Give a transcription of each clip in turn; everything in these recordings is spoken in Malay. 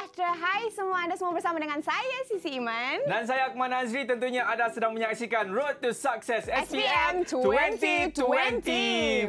sejahtera. Hai semua anda semua bersama dengan saya Sisi Iman. Dan saya Akmal Nazri tentunya ada sedang menyaksikan Road to Success SPM 2020.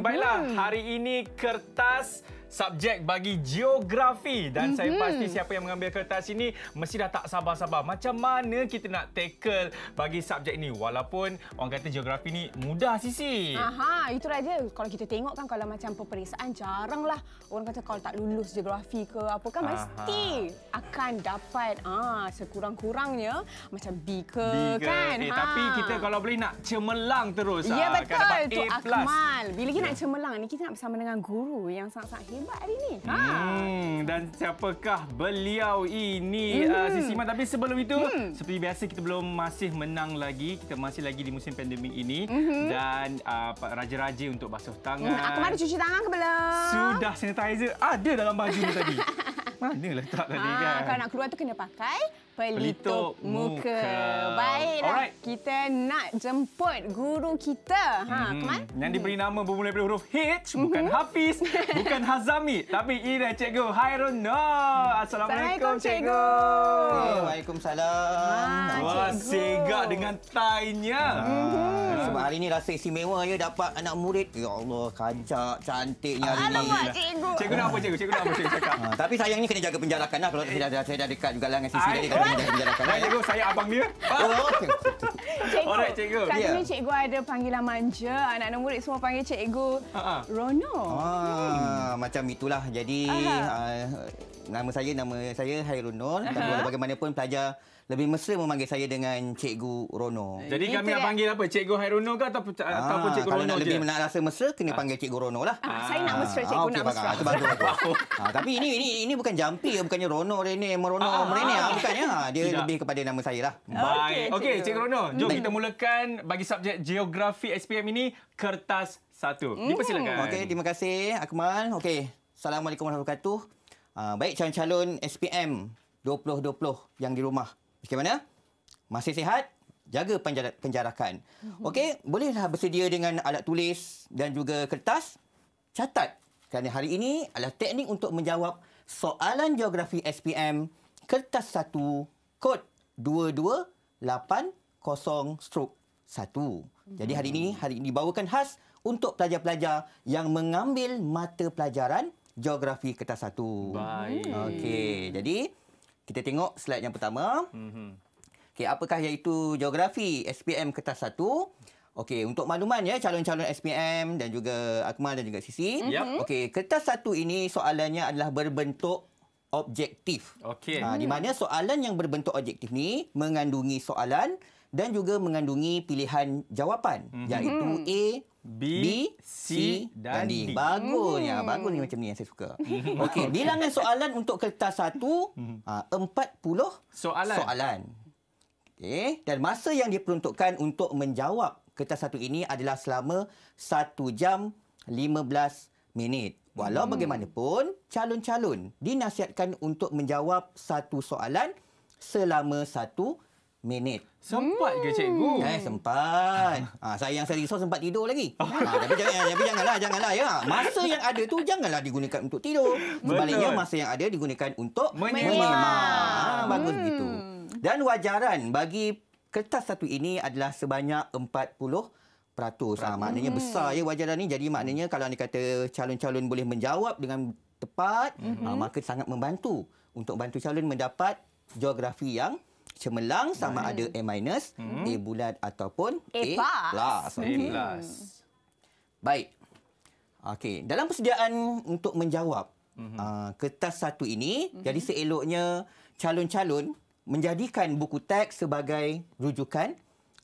2020. Baiklah, hmm. hari ini kertas subjek bagi geografi dan mm-hmm. saya mhm. pasti siapa yang mengambil kertas ini mesti dah tak sabar-sabar macam mana kita nak tackle bagi subjek ini walaupun orang kata geografi ni mudah sisi. Aha, itu dia. Kalau kita tengok kan kalau macam peperiksaan jaranglah orang kata kalau tak lulus geografi ke apa kan mesti akan dapat ah sekurang-kurangnya macam B ke B kan. Eh, ha. Tapi kita kalau boleh nak cemerlang terus. Ya ah, betul. tu Akmal. Bila kita yeah. nak ya. cemerlang ni kita nak bersama dengan guru yang sangat-sangat hebat hebat hari ni. Ha. Hmm, dan siapakah beliau ini hmm. uh, ah, Sisi Tapi sebelum itu, hmm. seperti biasa kita belum masih menang lagi. Kita masih lagi di musim pandemik ini. Hmm. Dan uh, raja-raja untuk basuh tangan. Hmm. Aku mana cuci tangan ke belum? Sudah sanitizer ada dalam baju tadi. Mana letak tadi ha, kan? Kalau nak keluar tu kena pakai pelitup muka. muka. Baiklah, Alright. kita nak jemput guru kita. Ha, mm -hmm. Kemal? Yang diberi nama bermula dari huruf H, mhm. bukan mm -hmm. Hafiz, bukan Hazami, tapi ini cikgu Hairun Noor. Assalamualaikum, Assalamualaikum cikgu. cikgu. Waalaikumsalam. Ha, Wah, segak dengan tainya. Ha, ha. Sebab hari ini rasa istimewa ya, dapat anak murid. Ya Allah, kacak, cantiknya hari ini. Alamak, cikgu. Cikgu nak apa, cikgu? Cikgu nak apa, cikgu cakap? Ha, tapi sayangnya kena jaga penjarakan lah, kalau eh. saya dah, dekat juga lah dengan sisi dari Abang nak menjalankan Baik cikgu, saya abang dia. Oh, cikgu. Alright, cikgu. Kali yeah. ni cikgu ada panggilan manja. Anak-anak murid semua panggil cikgu uh-huh. Rono. Ah, hmm. Macam itulah. Jadi, uh-huh. uh, nama saya, nama saya Hairunul. Uh-huh. Bagaimanapun pelajar lebih mesra memanggil saya dengan Cikgu Rono. Eh, Jadi kami nak panggil apa? Cikgu Hairono ke ataupun ah, ataupun Cikgu kalau Rono? Kalau nak lebih nak rasa mesra kena ah. panggil Cikgu Rono lah. Aa, ah, saya nak mesra Cikgu okay, nak mesra. Bagus, bagus. Aa, tapi ini ini ini bukan jampi bukannya Rono Rene Merono Merene ah bukan ya. Dia Tidak. lebih kepada nama saya lah. Baik. Okey Cikgu. Cikgu Rono, jom hmm. kita mulakan bagi subjek geografi SPM ini kertas satu. Hmm. Dipersilakan. Hmm. Okey, terima kasih Akmal. Okey. Assalamualaikum warahmatullahi wabarakatuh. Uh, baik calon-calon SPM 2020 yang di rumah. Macam mana? Masih sihat, jaga penjara- penjarakan. Mhm. Okey, bolehlah bersedia dengan alat tulis dan juga kertas. Catat. Kerana hari ini adalah teknik untuk menjawab soalan geografi SPM kertas 1 kod 2280 stroke 1. Jadi hari ini hmm. hari ini dibawakan khas untuk pelajar-pelajar yang mengambil mata pelajaran geografi kertas 1. Okey, jadi kita tengok slide yang pertama. Mm-hmm. Okey, apakah iaitu geografi SPM kertas 1? Okey, untuk makluman ya calon-calon SPM dan juga Akmal dan juga Sisi. Yep. Mhm. Okey, kertas satu ini soalannya adalah berbentuk objektif. Okey. Ha, di hmm. mana soalan yang berbentuk objektif ni mengandungi soalan dan juga mengandungi pilihan jawapan mm-hmm. iaitu hmm. A, B, B C, C dan D. D. Bagusnya, mm. bagus ni macam ni yang saya suka. Mhm. Okey, bilangan soalan untuk kertas satu, mhm. ah, uh, 40 soalan. soalan. Okey, dan masa yang diperuntukkan untuk menjawab kertas satu ini adalah selama 1 jam 15 minit. Walau hmm. bagaimanapun, calon-calon dinasihatkan untuk menjawab satu soalan selama satu minit. Sempat ke cikgu? Hmm. Eh, sempat. Ha, yang saya risau sempat tidur lagi. Ha, tapi, jangan, eh, tapi janganlah, janganlah. Ya. Masa yang ada tu janganlah digunakan untuk tidur. Sebaliknya, masa yang ada digunakan untuk menyemak. Ha, ah, bagus hmm. gitu. Dan wajaran bagi kertas satu ini adalah sebanyak 40 peratus. Ha, maknanya hmm. besar ya wajaran ini. Jadi maknanya kalau anda kata calon-calon boleh menjawab dengan tepat, hmm. ha, maka sangat membantu untuk bantu calon mendapat geografi yang cemerlang sama hmm. ada A minus, hmm. A bulat ataupun A plus. A plus. Hmm. Baik. Okay. dalam persediaan untuk menjawab hmm. uh, kertas satu ini, hmm. jadi seeloknya calon-calon menjadikan buku teks sebagai rujukan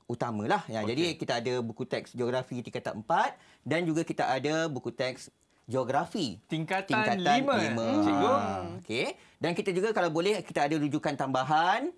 utamalah. Ya, okay. jadi kita ada buku teks geografi tingkat empat dan juga kita ada buku teks geografi tingkatan, tingkatan 5. 5. Hmm. Cikgu. Ah, okey. Dan kita juga kalau boleh kita ada rujukan tambahan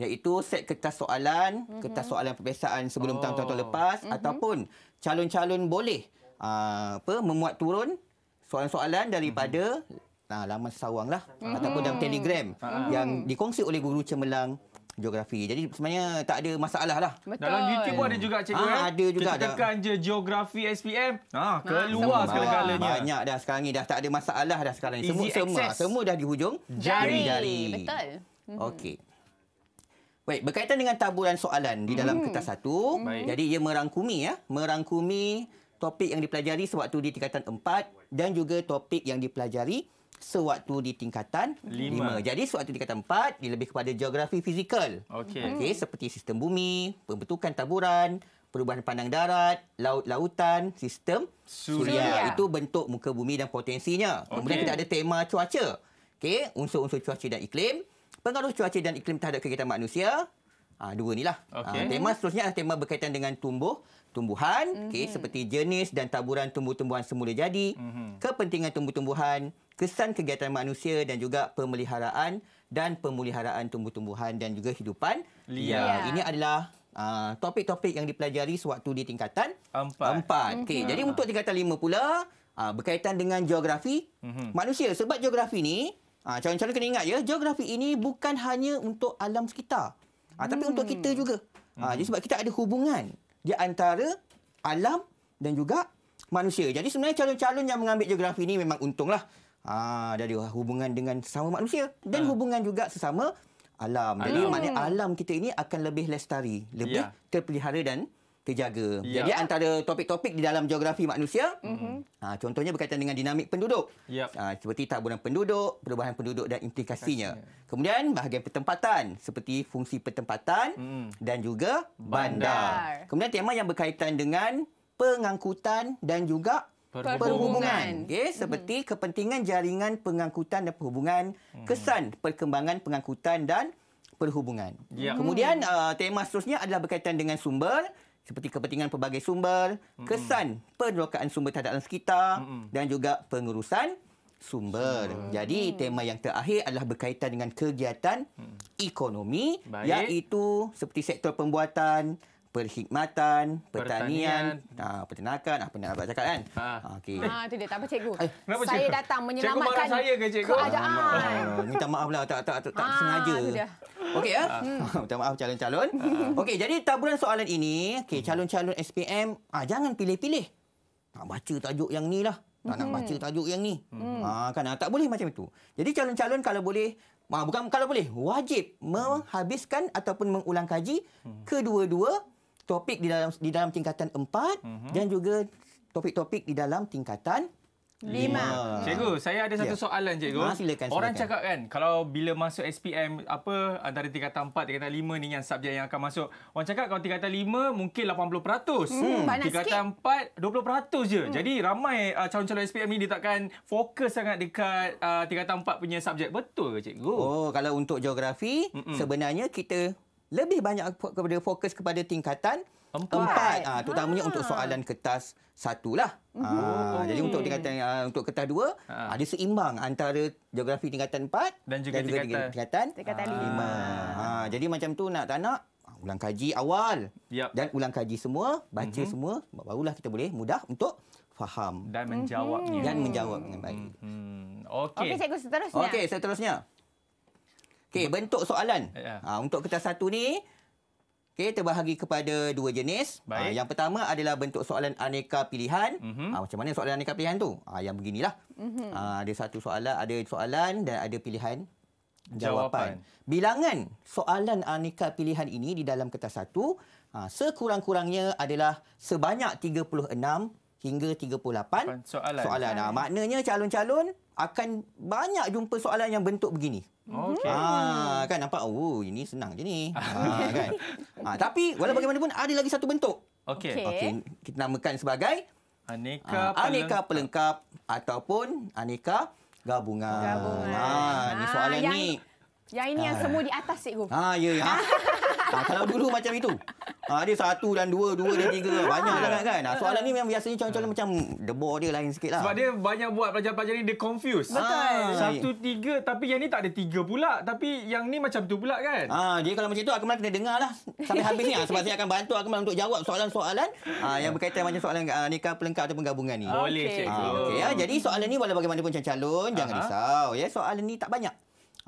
iaitu set kertas soalan, mm-hmm. kertas soalan perbezaan sebelum oh. tahun-tahun lepas mm-hmm. ataupun calon-calon boleh uh, apa memuat turun soalan-soalan daripada mm-hmm. uh, laman sawang lah mm-hmm. ataupun dalam telegram mm-hmm. yang dikongsi oleh guru cemerlang geografi. Jadi sebenarnya tak ada masalah lah. Betul. Dalam YouTube pun ada juga cikgu. Ha, ah, ada juga. Kita tekan je geografi SPM. Ha, keluar ha, segala-galanya. Banyak dah sekarang ni. Dah tak ada masalah dah sekarang ni. Semua, semua, semua dah di hujung. Jari. Jari. jari. Betul. Mhm. Okey. Baik, berkaitan dengan taburan soalan di dalam hmm. kertas satu, hmm. jadi ia merangkumi ya, merangkumi topik yang dipelajari sewaktu di tingkatan 4 dan juga topik yang dipelajari sewaktu di tingkatan 5. Jadi sewaktu di tingkatan 4 dia lebih kepada geografi fizikal. Okey. Okey, seperti sistem bumi, pembentukan taburan, perubahan pandang darat, laut-lautan, sistem suria. suria. Itu bentuk muka bumi dan potensinya. Okay. Kemudian kita ada tema cuaca. Okey, unsur-unsur cuaca dan iklim pengaruh cuaca dan iklim terhadap kegiatan manusia. Ha, dua ni lah. Ah, okay. Ha, tema seterusnya adalah tema berkaitan dengan tumbuh tumbuhan mm-hmm. okay, seperti jenis dan taburan tumbuh-tumbuhan semula jadi, mm-hmm. kepentingan tumbuh-tumbuhan, kesan kegiatan manusia dan juga pemeliharaan dan pemuliharaan tumbuh-tumbuhan dan juga hidupan. Ya. Ini adalah uh, topik-topik yang dipelajari sewaktu di tingkatan empat. empat. Okay, mm-hmm. Jadi untuk tingkatan lima pula, uh, berkaitan dengan geografi mm-hmm. manusia. Sebab geografi ni Ha, ah, calon-calon kena ingat ya, geografi ini bukan hanya untuk alam sekitar. Ha, tapi hmm. untuk kita hmm. juga. Ha, hmm. Jadi sebab kita ada hubungan di antara alam dan juga manusia. Jadi sebenarnya calon-calon yang mengambil geografi ini memang untunglah. Ha, dari hubungan dengan sesama manusia dan ha. hubungan juga sesama alam. alam. Jadi maknanya alam kita ini akan lebih lestari, lebih ya. terpelihara dan terjaga. Ya. Jadi antara topik-topik di dalam geografi manusia, mm-hmm. aa, ha, contohnya berkaitan dengan dinamik penduduk. Yep. Aa, ha, seperti tabunan penduduk, perubahan penduduk dan implikasinya. Kemudian bahagian pertempatan seperti fungsi pertempatan mm. dan juga bandar. bandar. Kemudian tema yang berkaitan dengan pengangkutan dan juga perhubungan. perhubungan. Okey, hmm. seperti mm-hmm. kepentingan jaringan pengangkutan dan perhubungan, mm. kesan perkembangan pengangkutan dan perhubungan. Ya. Kemudian uh, tema seterusnya adalah berkaitan dengan sumber seperti kepentingan pelbagai sumber, mm-hmm. kesan penerokaan sumber terhadap alam sekitar mm-hmm. dan juga pengurusan sumber. Hmm. Jadi tema yang terakhir adalah berkaitan dengan kegiatan hmm. ekonomi Baik. iaitu seperti sektor pembuatan, perkhidmatan, pertanian, pertanian. Ha, peternakan, apa nak cakap kan? Ha. Ah. Ah, okay. Ha, itu dia, tak apa cikgu. Eh, saya cikgu? datang menyelamatkan cikgu saya ke cikgu? keadaan. Ha, minta maaf lah, tak, tak, tak, tak ha, sengaja. Okey, ya? Ha. minta maaf calon-calon. Okey, jadi taburan soalan ini, okay, hmm. calon-calon SPM, ah, jangan pilih-pilih. Nak baca tajuk yang ni lah. Tak nak hmm. baca tajuk yang ni. Ha, kan, tak boleh macam itu. Jadi calon-calon kalau boleh, Ha, bukan kalau boleh, wajib menghabiskan ataupun mengulang kaji kedua-dua topik di dalam di dalam tingkatan empat uh-huh. dan juga topik-topik di dalam tingkatan 5. Cikgu, saya ada satu ya. soalan cikgu. Ha, silakan, Orang cakap kan kalau bila masuk SPM apa antara tingkatan empat, tingkatan lima ni yang subjek yang akan masuk. Orang cakap kalau tingkatan lima mungkin 80%. Hmm. Tingkatan empat 4 20% je. Hmm. Jadi ramai uh, calon-calon SPM ni dia takkan fokus sangat dekat uh, tingkatan empat punya subjek. Betul ke cikgu? Oh, kalau untuk geografi Mm-mm. sebenarnya kita lebih banyak kepada fokus kepada tingkatan empat, empat. Ha, terutamanya ha. untuk soalan kertas satu lah. Ha, mhm. ah, okay. Jadi untuk tingkatan oh. untuk kertas dua ha. ada seimbang antara geografi tingkatan empat dan juga, dan juga tingkatan, tingkatan, tingkatan ha. lima. Ha, jadi macam tu nak tak nak ulang kaji awal yep. dan ulang kaji semua baca mm-hmm. semua barulah kita boleh mudah untuk faham dan menjawabnya mm-hmm. dan menjawab dengan baik. Mm-hmm. Okey. Okay, cikgu seterusnya. Okey, seterusnya. Okey, bentuk soalan. Ya, ya. Ha, untuk kertas satu ni, okay, terbahagi kepada dua jenis. Ha, Baik. Ha, yang pertama adalah bentuk soalan aneka pilihan. Mm-hmm. Ha, macam mana soalan aneka pilihan tu? Ha, yang beginilah. Mm-hmm. Ha, ada satu soalan, ada soalan dan ada pilihan jawapan. jawapan. Bilangan soalan aneka pilihan ini di dalam kertas satu, ha, sekurang-kurangnya adalah sebanyak 36 hingga 38 soalan. soalan. Ha, maknanya calon-calon akan banyak jumpa soalan yang bentuk begini. Okay. Ah, kan nampak oh ini senang je ni. ah, kan. Ah, tapi walau bagaimanapun ada lagi satu bentuk. Okey. Okay. kita namakan sebagai aneka, ah, aneka pelengkap. pelengkap ataupun aneka gabungan. gabungan. Ah, ni ah, soalan ah, ni. Yang, ini ah. yang semua di atas cikgu. Ha ah, ya ya. ah, kalau dulu macam itu. Ha, dia satu dan dua, dua dan tiga. Banyak yeah. sangat kan. Ah, soalan ni memang biasanya calon-calon yeah. Hmm. macam debor dia lain sikit lah. Sebab dia banyak buat pelajar-pelajar ni, dia confused. Betul. Ha, satu, tiga. Tapi yang ni tak ada tiga pula. Tapi yang ni macam tu pula kan. Ha, jadi kalau macam tu, Akmal kena dengar lah. Sampai habis ni lah. Sebab saya akan bantu Akmal untuk jawab soalan-soalan ha, yang berkaitan macam soalan uh, nikah pelengkap ataupun gabungan ni. Boleh, okay. Cikgu. Ha, okay, ya. Jadi soalan ni walaupun bagaimanapun calon, uh-huh. jangan risau. Ya. Soalan ni tak banyak.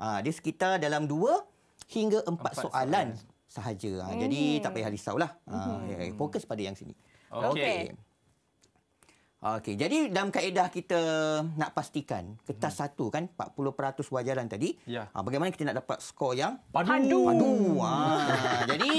Ha, dia sekitar dalam dua hingga empat, empat soalan, soalan sahaja. Ha, hmm Jadi tak payah risaulah. Ha, hmm Fokus pada yang sini. Okey. Okay. Okey, jadi dalam kaedah kita nak pastikan kertas hmm. satu kan 40% wajaran tadi. Ya. Ah, bagaimana kita nak dapat skor yang padu. Padu. padu. Ha, jadi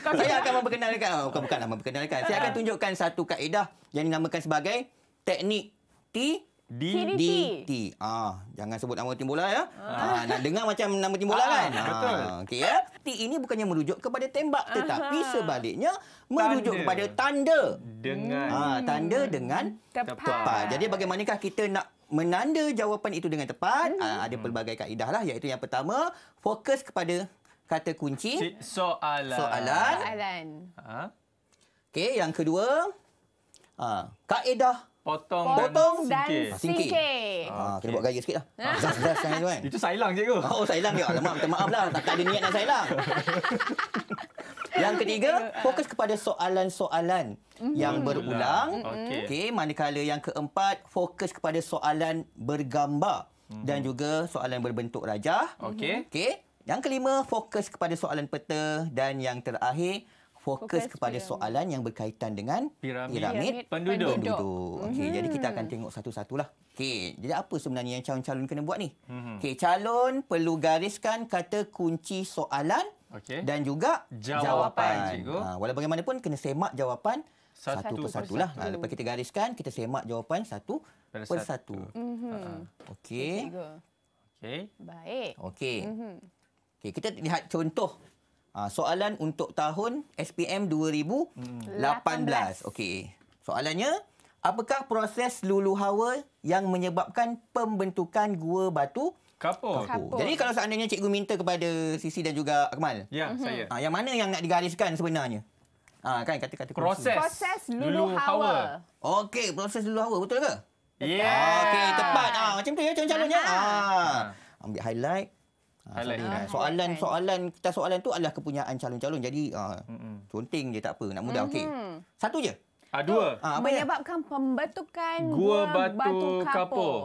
saya akan memperkenalkan oh, bukan bukanlah memperkenalkan. Saya akan tunjukkan satu kaedah yang dinamakan sebagai teknik T D D T. Ah, jangan sebut nama tim bola ya. Ah. ah, nak dengar macam nama tim bola ah, kan? Ah, betul. okey ya. T ini bukannya merujuk kepada tembak tetapi Aha. sebaliknya merujuk tanda. kepada tanda. Dengan ah, tanda dengan tepat. tepat. Jadi bagaimanakah kita nak menanda jawapan itu dengan tepat? Ah, hmm. Ah, ada pelbagai kaedah lah iaitu yang pertama fokus kepada kata kunci. Soalan. Soalan. Soalan. Ha? Okey, yang kedua ah, kaedah Potong, Potong dan singkir. singkir. Ha, okay. kita buat gaya sikit lah. Ha. Zaz, zaz, zaz, kan? Itu sailang je kot. Oh, oh, sailang je. Alamak, minta maaf lah. Tak, ada niat nak sailang. yang ketiga, fokus kepada soalan-soalan mm-hmm. yang berulang. Okey. Okay. Manakala yang keempat, fokus kepada soalan bergambar. Mm-hmm. Dan juga soalan berbentuk rajah. Okey. Okey. Yang kelima, fokus kepada soalan peta. Dan yang terakhir, fokus, fokus kepada piram. soalan yang berkaitan dengan piramid, piramid penduduk. penduduk. Okay, mm-hmm. Jadi kita akan mhm. tengok satu-satulah. Okay, jadi apa sebenarnya yang calon-calon kena buat ni? Mm-hmm. Okay, calon perlu gariskan kata kunci soalan okay. dan juga jawapan. jawapan. Ha, walau bagaimanapun kena semak jawapan satu, satu persatu lah. Ha, lepas kita gariskan, kita semak jawapan satu persatu. persatu. Mm-hmm. Uh-huh. Ha, ha. Okay. Okay. Baik. Okey, Mm-hmm. Okay, kita lihat contoh Uh, soalan untuk tahun SPM 2018. Hmm. Okey. Soalannya, apakah proses lulu hawa yang menyebabkan pembentukan gua batu kapur? kapur. kapur. Jadi kalau seandainya cikgu minta kepada Sisi dan juga Akmal. Ya, mm-hmm. saya. Uh, yang mana yang nak digariskan sebenarnya? Ah, uh, kan kata-kata proses. Kursi. Proses lulu hawa. Okey, proses lulu hawa betul ke? Ya. Yeah. Okey, tepat. Ah, uh, macam tu ya calon-calonnya. Ah. ambil highlight. Highlight. Ah, soalan soalan kita soalan tu adalah kepunyaan calon-calon. Jadi uh, ah, conteng je tak apa. Nak mudah mm-hmm. okey. Satu je. Ah, dua. Ah, menyebabkan ya? pembentukan gua, gua batu, batu kapur.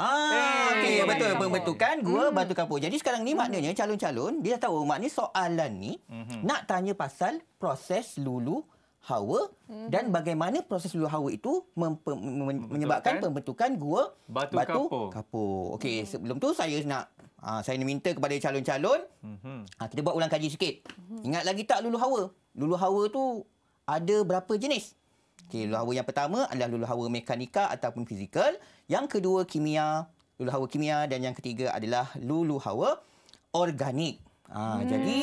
Ah, hey, okey ya, betul pembentukan gua mm. batu kapur. Jadi sekarang ni mm. maknanya calon-calon dia dah tahu maknanya soalan ni mm-hmm. nak tanya pasal proses lulu hawa mm-hmm. dan bagaimana proses lulu hawa itu mempem- menyebabkan pembentukan gua batu, batu kapur. kapur. Okey, mm. sebelum tu saya nak Ha, saya minta kepada calon-calon, mhm. ha, kita buat ulang kaji sikit. Mhm. Ingat lagi tak lulu hawa? Lulu hawa tu ada berapa jenis? Okay, lulu hawa yang pertama adalah lulu hawa mekanika ataupun fizikal. Yang kedua kimia, lulu hawa kimia. Dan yang ketiga adalah lulu hawa organik. Ha, hmm. Jadi,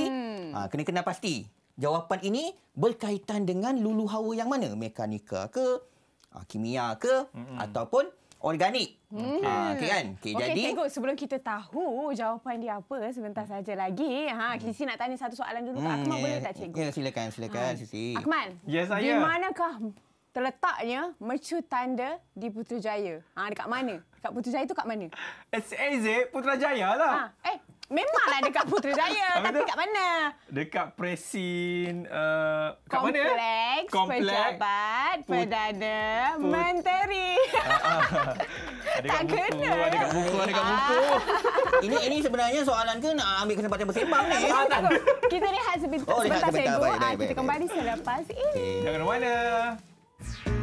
ha, kena kena pasti. Jawapan ini berkaitan dengan lulu hawa yang mana? Mekanika ke, ha, kimia ke, hmm. ataupun organik. Hmm. Ah, okay kan? Okay, okay jadi tengok sebelum kita tahu jawapan dia apa sebentar saja lagi. Ha, hmm. Sisi nak tanya satu soalan dulu hmm, Akmal yeah. boleh ya, tak ya, cikgu? Ya, yeah, silakan, silakan ha. Sisi. Akmal. Ya yes, saya. Di manakah terletaknya mercu tanda di Putrajaya? Ha, dekat mana? Dekat Putrajaya tu kat mana? SAZ Putrajaya lah. Ha. Eh, Memanglah dekat Putri Jaya. tapi kat mana? Dekat Presin... Uh, kat Kompleks mana? Kompleks Pejabat put- Perdana put- Menteri. Ah, ah. tak kena. Ada kat buku, ada kat buku. Ah. ini, ini sebenarnya soalan ke nak ambil kesempatan bersembang ni? Eh? kita lihat sebentar, oh, sebentar, sebentar, sebentar, sebentar, sebentar, sebentar, sebentar, sebentar, sebentar, sebentar,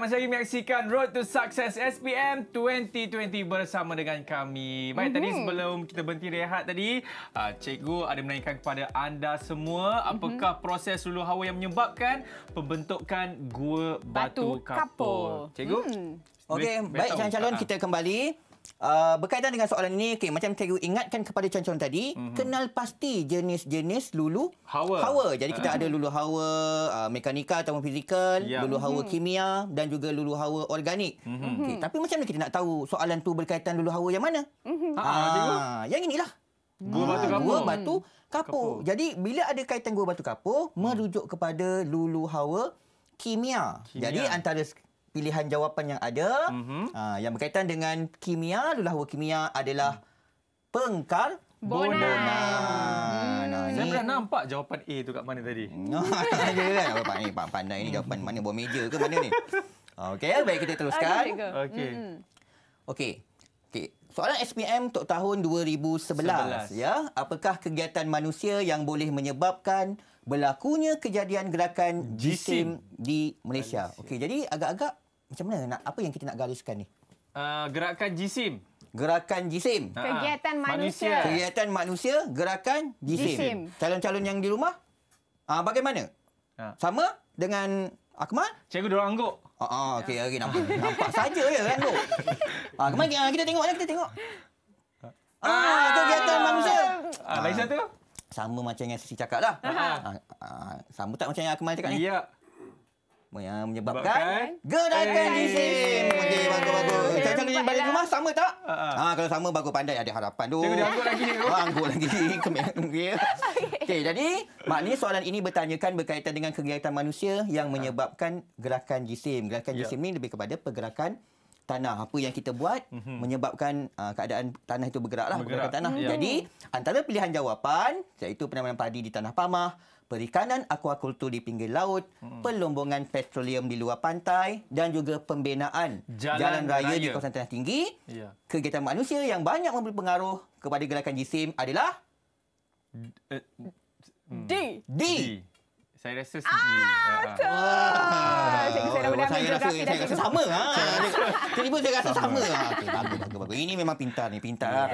masih lagi menyaksikan Road to Success SPM 2020 bersama dengan kami. Baik, mm-hmm. tadi mhm. sebelum kita berhenti rehat tadi, uh, cikgu ada menanyakan kepada anda semua, mhm. apakah mm-hmm. proses lulu hawa yang menyebabkan pembentukan gua batu, batu kapur? kapur. Cikgu? Mm. Okey, baik calon-calon, ah, ah. kita kembali. Uh, berkaitan dengan soalan ini, okay, macam saya ingatkan kepada cuan-cuan tadi, mm-hmm. kenal pasti jenis-jenis lulu hawa. hawa. Jadi kita mm ada lulu hawa uh, mekanika atau fizikal, yeah. lulu hawa mm-hmm. kimia dan juga lulu hawa organik. Mm-hmm. Okay, mhm. tapi macam mana kita nak tahu soalan tu berkaitan lulu hawa yang mana? Mm-hmm. Ah, yang inilah. Gua batu ah, kapur. Gua batu kapur. kapur. Jadi bila ada kaitan gua batu kapur, mm. merujuk kepada lulu hawa kimia. kimia. Jadi antara pilihan jawapan yang ada mm-hmm. uh, yang berkaitan dengan kimia lulahwa kimia adalah mm. pengkar bonan. Hmm. Saya pernah nampak jawapan A tu kat mana tadi. Ya kan? Apa ni? Pandai ni jawapan mana buat meja ke mana ni? Okey, baik kita teruskan. Okey. Hmm. Okey. Okey. Soalan SPM untuk tahun 2011 11. ya. Apakah kegiatan manusia yang boleh menyebabkan berlakunya kejadian gerakan jisim di Malaysia. Malaysia. Okey, jadi agak-agak macam mana nak apa yang kita nak gariskan ni? Uh, gerakan jisim. Gerakan jisim. Ah, kegiatan ah, manusia. Kegiatan manusia, gerakan jisim. Calon-calon yang di rumah? Uh, bagaimana? Ha. Sama dengan Akmal? Cikgu orang angguk. Ha ah, uh, okey okey nampak. nampak saja ya kan tu. Ah, kemari kita tengok eh, kita tengok. Ah, kegiatan manusia. Ah, lain satu sama macam yang Sisi cakap lah. Ha, ha, sama tak macam yang Akmal cakap ni? Ya. Yang menyebabkan gerakan di sini. Okey, bagus-bagus. Macam mana balik rumah, sama tak? Ha, ha. ha, kalau sama, bagus pandai. Ada harapan tu. Tengok dia angkut lagi. Ha, angkut lagi. Okey, jadi maknanya soalan ini bertanyakan berkaitan dengan kegiatan manusia yang menyebabkan gerakan jisim. Gerakan ya. jisim ya. ini lebih kepada pergerakan tanah apa yang kita buat mm-hmm. menyebabkan uh, keadaan tanah itu bergeraklah bergerak tanah. Mm-hmm. Jadi antara pilihan jawapan iaitu penanaman padi di tanah pamah, perikanan akuakultur di pinggir laut, mm-hmm. pelombongan petroleum di luar pantai dan juga pembinaan jalan, jalan raya, raya di kawasan tanah tinggi. Yeah. Kegiatan manusia yang banyak memberi pengaruh kepada gerakan jisim adalah D. Eh, D. D. Saya rasa ah, sendiri. Ah, wow. Saya, saya, saya, rasa, saya, saya rasa sama. Ah. Tiba-tiba saya rasa sama. Ah. Bagus, bagus, bagus. Ini memang pintar ni, pintar. Ya.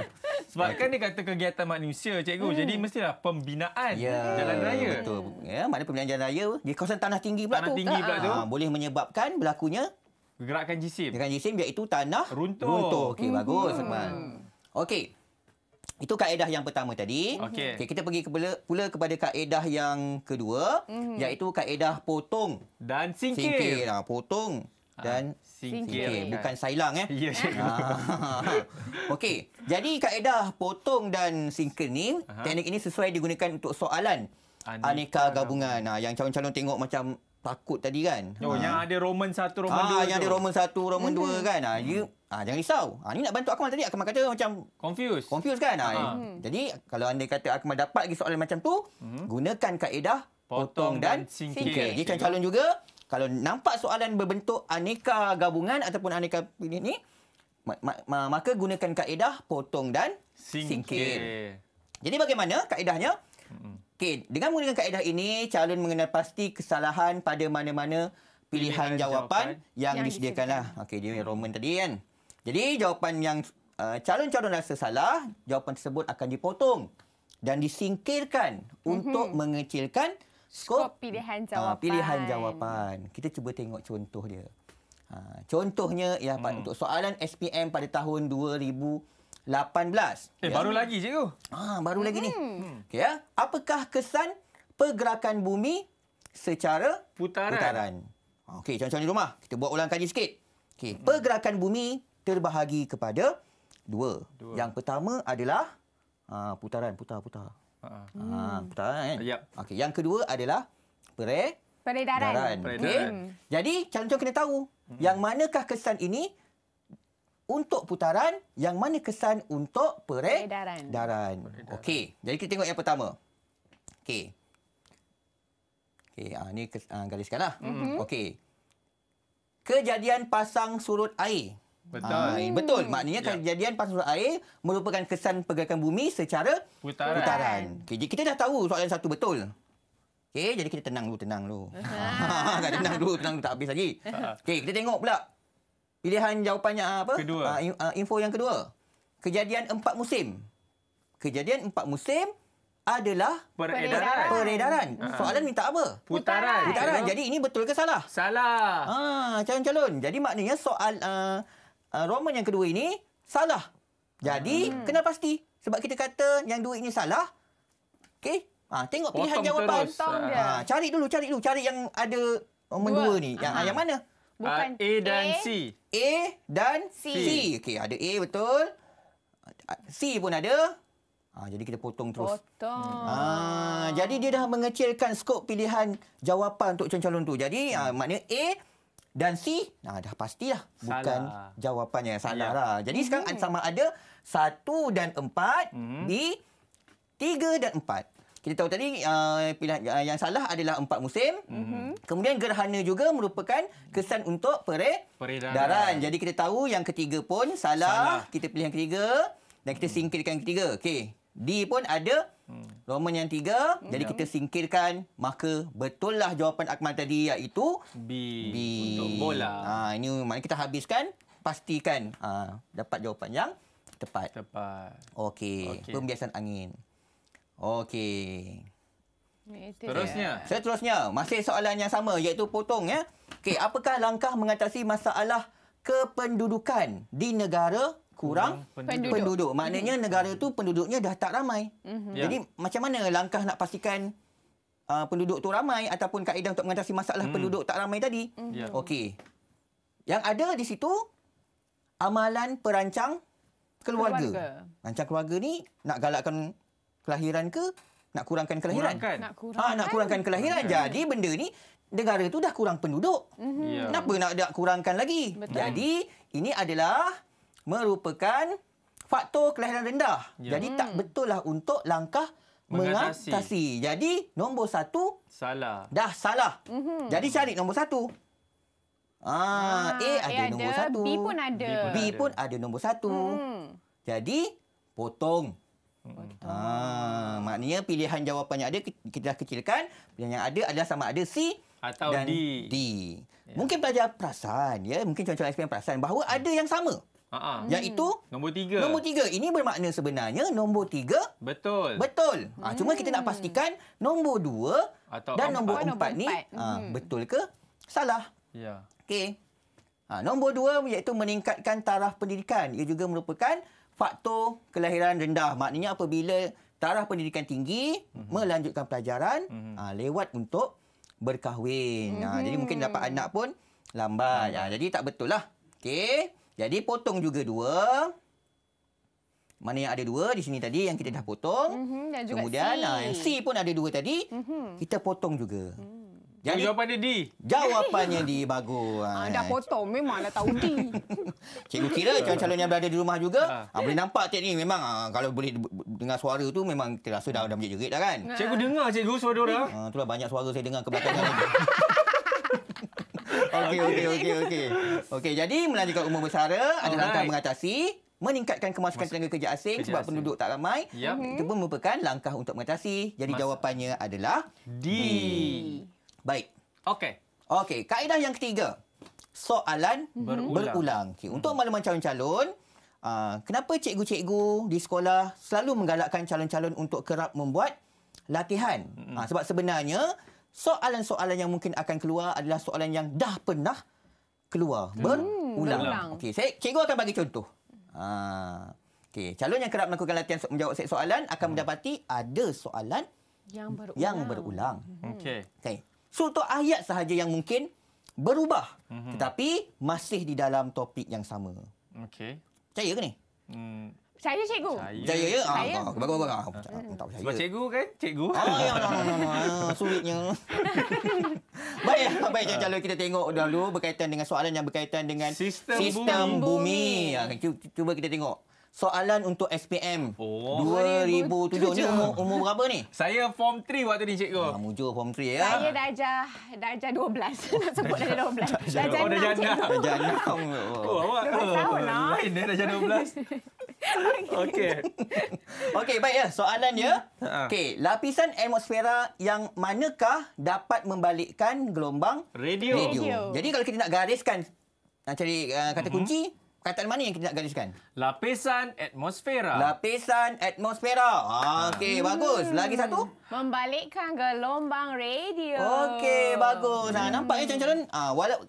Sebab kan dia kata kegiatan manusia, cikgu. Hmm. Jadi mestilah pembinaan ya, jalan raya. Betul. Ya, mana pembinaan jalan raya? Di kawasan tanah tinggi pula tanah tu. Tinggi pula tu. Ha, boleh menyebabkan berlakunya gerakan jisim. Gerakan jisim iaitu tanah runtuh. runtuh. Okey, hmm. bagus. Hmm. Okey. Itu kaedah yang pertama tadi. Okey. Okay, kita pergi kepada, pula kepada kaedah yang kedua. Mm-hmm. Iaitu kaedah potong. Dan singkir. Singkir. Ha, potong ah, dan ha, singkir. singkir. Bukan sailang eh. Ya, cikgu. Ya. Ah. Okey. Jadi kaedah potong dan singkir ni. uh Teknik ini sesuai digunakan untuk soalan. Aneka, aneka gabungan. Nah, yang calon-calon tengok macam takut tadi kan. Oh, ha. yang ada Roman satu Roman 2. Ah, ha, yang ada Roman 1, Roman 2 hmm. kan. Ha, ah, hmm. Ah, you, ha, jangan risau. Ha, ni nak bantu Akmal tadi. Akmal kata macam... confuse, confuse kan. Ha. Hmm. Jadi, kalau anda kata Akmal dapat lagi soalan macam tu, hmm. gunakan kaedah potong, potong dan, singkir. singkir. Dia singkir. calon juga. Kalau nampak soalan berbentuk aneka gabungan ataupun aneka ini ni, maka gunakan kaedah potong dan singkir. singkir. Jadi bagaimana kaedahnya? Hmm. Okay, dengan menggunakan kaedah ini, calon mengenal pasti kesalahan pada mana-mana pilihan, pilihan jawapan, jawapan yang, yang disediakanlah. Okey, dia Roman tadi kan. Jadi, jawapan yang eh, calon-calon uh, rasa salah, jawapan tersebut akan dipotong dan disingkirkan mm-hmm. untuk mengecilkan skop, skop pilihan ah, jawapan. Uh, pilihan jawapan. Kita cuba tengok contoh dia. Uh, contohnya ya hmm. untuk soalan SPM pada tahun 2000 18. Eh, ya. baru lagi cikgu. Ah, baru hmm. lagi ni. Hmm. Hmm. Okey ya. Apakah kesan pergerakan bumi secara putaran? putaran? Okey, contoh di rumah. Kita buat ulang kaji sikit. Okey, hmm. pergerakan bumi terbahagi kepada dua. dua. Yang pertama adalah ah, putaran, putar, putar. Ha. ha. Ah, hmm. putar kan. Yep. Okey, yang kedua adalah pere peredaran. peredaran. Okay. Hmm. Jadi, contoh kena tahu hmm. yang manakah kesan ini untuk putaran, yang mana kesan untuk peredaran. peredaran. Okey, jadi kita tengok yang pertama. Okey. Okey, ah, ini kes, ah, gariskanlah. Mm-hmm. Okey. Kejadian pasang surut air. Betul. Ah, betul. Maknanya yeah. kejadian pasang surut air merupakan kesan pergerakan bumi secara putaran. putaran. Okay, kita dah tahu soalan satu betul. Okey, jadi kita tenang dulu, tenang dulu. tenang dulu, tenang dulu, tak habis lagi. Ha. Okey, kita tengok pula. Pilihan jawapannya ah, apa? Kedua. Uh, info yang kedua. Kejadian empat musim. Kejadian empat musim adalah peredaran. Peredaran. Soalan minta apa? Putaran. Putaran. Jadi ini betul ke salah? Salah. Ah, calon-calon. Jadi maknanya soal uh, uh, Roman yang kedua ini salah. Jadi hmm. kena pasti sebab kita kata yang dua ini salah. Okey? Ah, tengok pilihan jawapan. Terus. cari dulu, cari dulu, cari yang ada nombor dua. dua ni. Yang, uh-huh. yang mana? Bukan A dan C. A dan C. C. Okey, ada A betul. C pun ada. Ha, jadi kita potong terus. Potong. Ha, jadi dia dah mengecilkan skop pilihan jawapan untuk calon-calon tu. Jadi ha, maknanya A dan C nah, dah pastilah bukan jawapannya yang salah. Lah. Jadi hmm. sekarang sama ada satu dan empat hmm. B 3 dan empat kita tahu tadi uh, pilihan uh, yang salah adalah empat musim. Mm-hmm. Kemudian gerhana juga merupakan kesan untuk pere- peredaran. Jadi kita tahu yang ketiga pun salah. salah. Kita pilih yang ketiga dan kita singkirkan yang ketiga. Okey. D pun ada hmm. Roman yang tiga. hmm Jadi kita singkirkan maka betullah jawapan Akmal tadi iaitu B. B. Untuk bola. Ha, ini mana kita habiskan. Pastikan ha, dapat jawapan yang tepat. Tepat. Okey. Okay. Pembiasan angin. Okey. terusnya saya terusnya masih soalan yang sama iaitu potong ya. Okey, apakah langkah mengatasi masalah kependudukan di negara kurang penduduk. penduduk. Maknanya mm-hmm. negara tu penduduknya dah tak ramai. -hmm. Jadi yeah. macam mana langkah nak pastikan uh, penduduk tu ramai ataupun kaedah untuk mengatasi masalah mm. penduduk tak ramai tadi? -hmm. yeah. Okey. Yang ada di situ amalan perancang keluarga. keluarga. Rancang keluarga ni nak galakkan kelahiran ke nak kurangkan kelahiran? Kurangkan. Nak kurangkan. Ah, ha, nak kurangkan kelahiran. Ya. Jadi benda ni negara itu dah kurang penduduk. Mhm. Ya. Kenapa nak kurangkan lagi? Betul. Jadi ini adalah merupakan faktor kelahiran rendah. Ya. Jadi tak hmm. betul lah untuk langkah mengatasi. mengatasi. Jadi nombor satu salah. Dah salah. Mm -hmm. Jadi cari nombor satu. Ah, ha, ah, A, A ada eh, nombor satu. B pun ada. B pun ada, B pun ada nombor satu. Hmm. Jadi potong. Hmm. maknanya pilihan jawapan yang ada kita dah kecilkan. Pilihan yang ada adalah sama ada C atau dan D. D. Yeah. Mungkin pelajar perasan, ya. Mungkin contoh-contoh eksperimen perasan bahawa hmm. ada yang sama. Ha -ha. Iaitu Nombor tiga Nombor tiga Ini bermakna sebenarnya Nombor tiga Betul Betul ha, hmm. Cuma kita nak pastikan Nombor dua Atau Dan empat. nombor oh, empat ni ha, hmm. ha, Betul ke Salah Ya Okey ha, Nombor dua Iaitu meningkatkan taraf pendidikan Ia juga merupakan faktor kelahiran rendah. Maknanya apabila taraf pendidikan tinggi, mm-hmm. melanjutkan pelajaran mm-hmm. lewat untuk berkahwin. Mm-hmm. jadi mungkin dapat anak pun lambat. Ha, jadi tak betul lah. Okey. Jadi potong juga dua. Mana yang ada dua di sini tadi yang kita dah potong. Mm-hmm. Kemudian C. Ha, C pun ada dua tadi. Mm-hmm. Kita potong juga. Mm-hmm. Jadi, jawapan dia D. Jawapannya D bagus. Ah, dah potong memanglah tahu D. Cikgu kira calon-calon yang berada di rumah juga. Ah. Ah, boleh nampak tak ni memang ah, kalau boleh dengar suara tu memang terasa dah dah menjerit dah kan. Cikgu dengar cikgu suara orang. Ah, itulah banyak suara saya dengar ke belakang ni. Okey okey okey okey. Okey jadi melanjutkan umum bersara ada langkah mengatasi meningkatkan kemasukan tenaga kerja asing kerja sebab asing. penduduk tak ramai yep. itu pun merupakan langkah untuk mengatasi jadi Mas. jawapannya adalah D, D. Baik. Okey. Okey, kaedah yang ketiga. Soalan berulang. berulang. Okay. Untuk hmm. maklumat calon-calon, uh, kenapa cikgu-cikgu di sekolah selalu menggalakkan calon-calon untuk kerap membuat latihan? Uh, sebab sebenarnya, soalan-soalan yang mungkin akan keluar adalah soalan yang dah pernah keluar. Hmm. Berulang. Okay. saya cikgu akan bagi contoh. Uh, ah, okay. Calon yang kerap melakukan latihan menjawab soalan akan mendapati ada soalan yang berulang. Yang berulang. Okey. Okay. So untuk ayat sahaja yang mungkin berubah. Mm-hmm. Tetapi masih di dalam topik yang sama. Okey. Percaya ke ni? Hmm. Saya cikgu. Saya ya. Ah, saya. Bagus bagus. Ah, tak tahu saya. Sebab cikgu kan? Cikgu. Ah, ya, ya, ya, ya, sulitnya. baik, baik uh. calon kita tengok dulu berkaitan dengan soalan yang berkaitan dengan sistem, sistem bumi. bumi. Ya, cuba kita tengok soalan untuk SPM oh, 2007. 2007. Ni umur, umur berapa ni? Saya form 3 waktu ni cikgu. Ah, mujur form 3 ya. Saya darjah, darjah 12. Oh, Nak sebut darjah 12. Darjah, darjah, oh, darjah, darjah, darjah, darjah 6 cikgu. Darjah 6. Oh, awak lah. Lain dah darjah 12. Okey. Okey, okay, baik ya. Soalan dia. Hmm. Ha. Okey, lapisan atmosfera yang manakah dapat membalikkan gelombang radio. radio. radio. Jadi kalau kita nak gariskan, nak cari uh, kata mm-hmm. kunci, kataan mana yang kita nak gariskan? Lapisan atmosfera. Lapisan atmosfera. Okey, hmm. bagus. Lagi satu? Membalikkan gelombang radio. Okey, bagus. Hmm. Ha, nampak ya calon-calon? ha,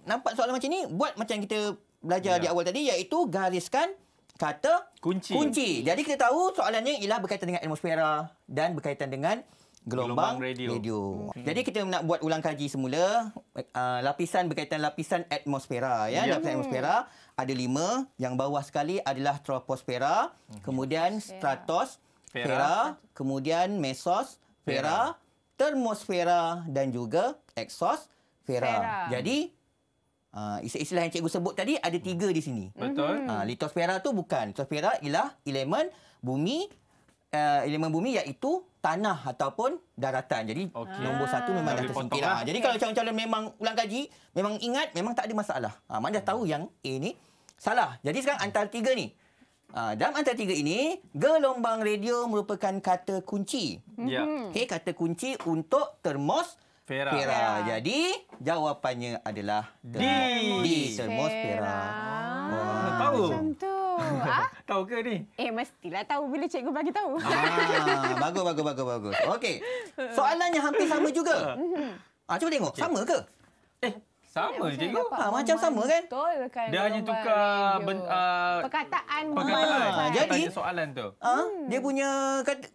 nampak soalan macam ni, buat macam kita belajar ya. di awal tadi iaitu gariskan kata kunci. kunci. Jadi kita tahu soalannya ialah berkaitan dengan atmosfera dan berkaitan dengan gelombang, gelombang radio. radio. Hmm. Jadi kita nak buat ulang kaji semula uh, lapisan berkaitan lapisan atmosfera ya, ya. lapisan atmosfera ada lima. Yang bawah sekali adalah Troposfera, hmm. kemudian Stratos, Fera, kemudian Mesos, Fera, Termosfera dan juga Exos, Fera. Jadi Uh, ah, istilah yang cikgu sebut tadi ada tiga di sini. Mhm. Betul. Uh, mhm. ah, litosfera tu bukan. Litosfera ialah elemen bumi, uh, elemen bumi iaitu tanah ataupun daratan. Jadi okay. nombor satu memang ah. dah tersentil. Jadi kalau calon-calon memang ulang kaji, memang ingat, memang tak ada masalah. Uh, mana dah mhm. tahu yang A ni Salah. Jadi sekarang antara tiga ni. Uh, dalam antara tiga ini, gelombang radio merupakan kata kunci. Ya. Okay, kata kunci untuk termos Fera. Fera. Fera. Jadi, jawapannya adalah D. D. Termos Fera. Fera. Ah. Tahu. Macam ah? tahu ke ni? Eh, mestilah tahu bila cikgu bagi tahu. Ah, bagus, bagus, bagus. bagus. Okey. Soalannya hampir sama juga. ah, cuba tengok. Okay. Sama ke? Eh, sama je juga. Ha, macam sama kan? Betul. Kan dia hanya tukar ben, uh, perkataan. Perkataan. Ha, kan? Jadi, soalan tu. Ha, hmm. Ah, dia punya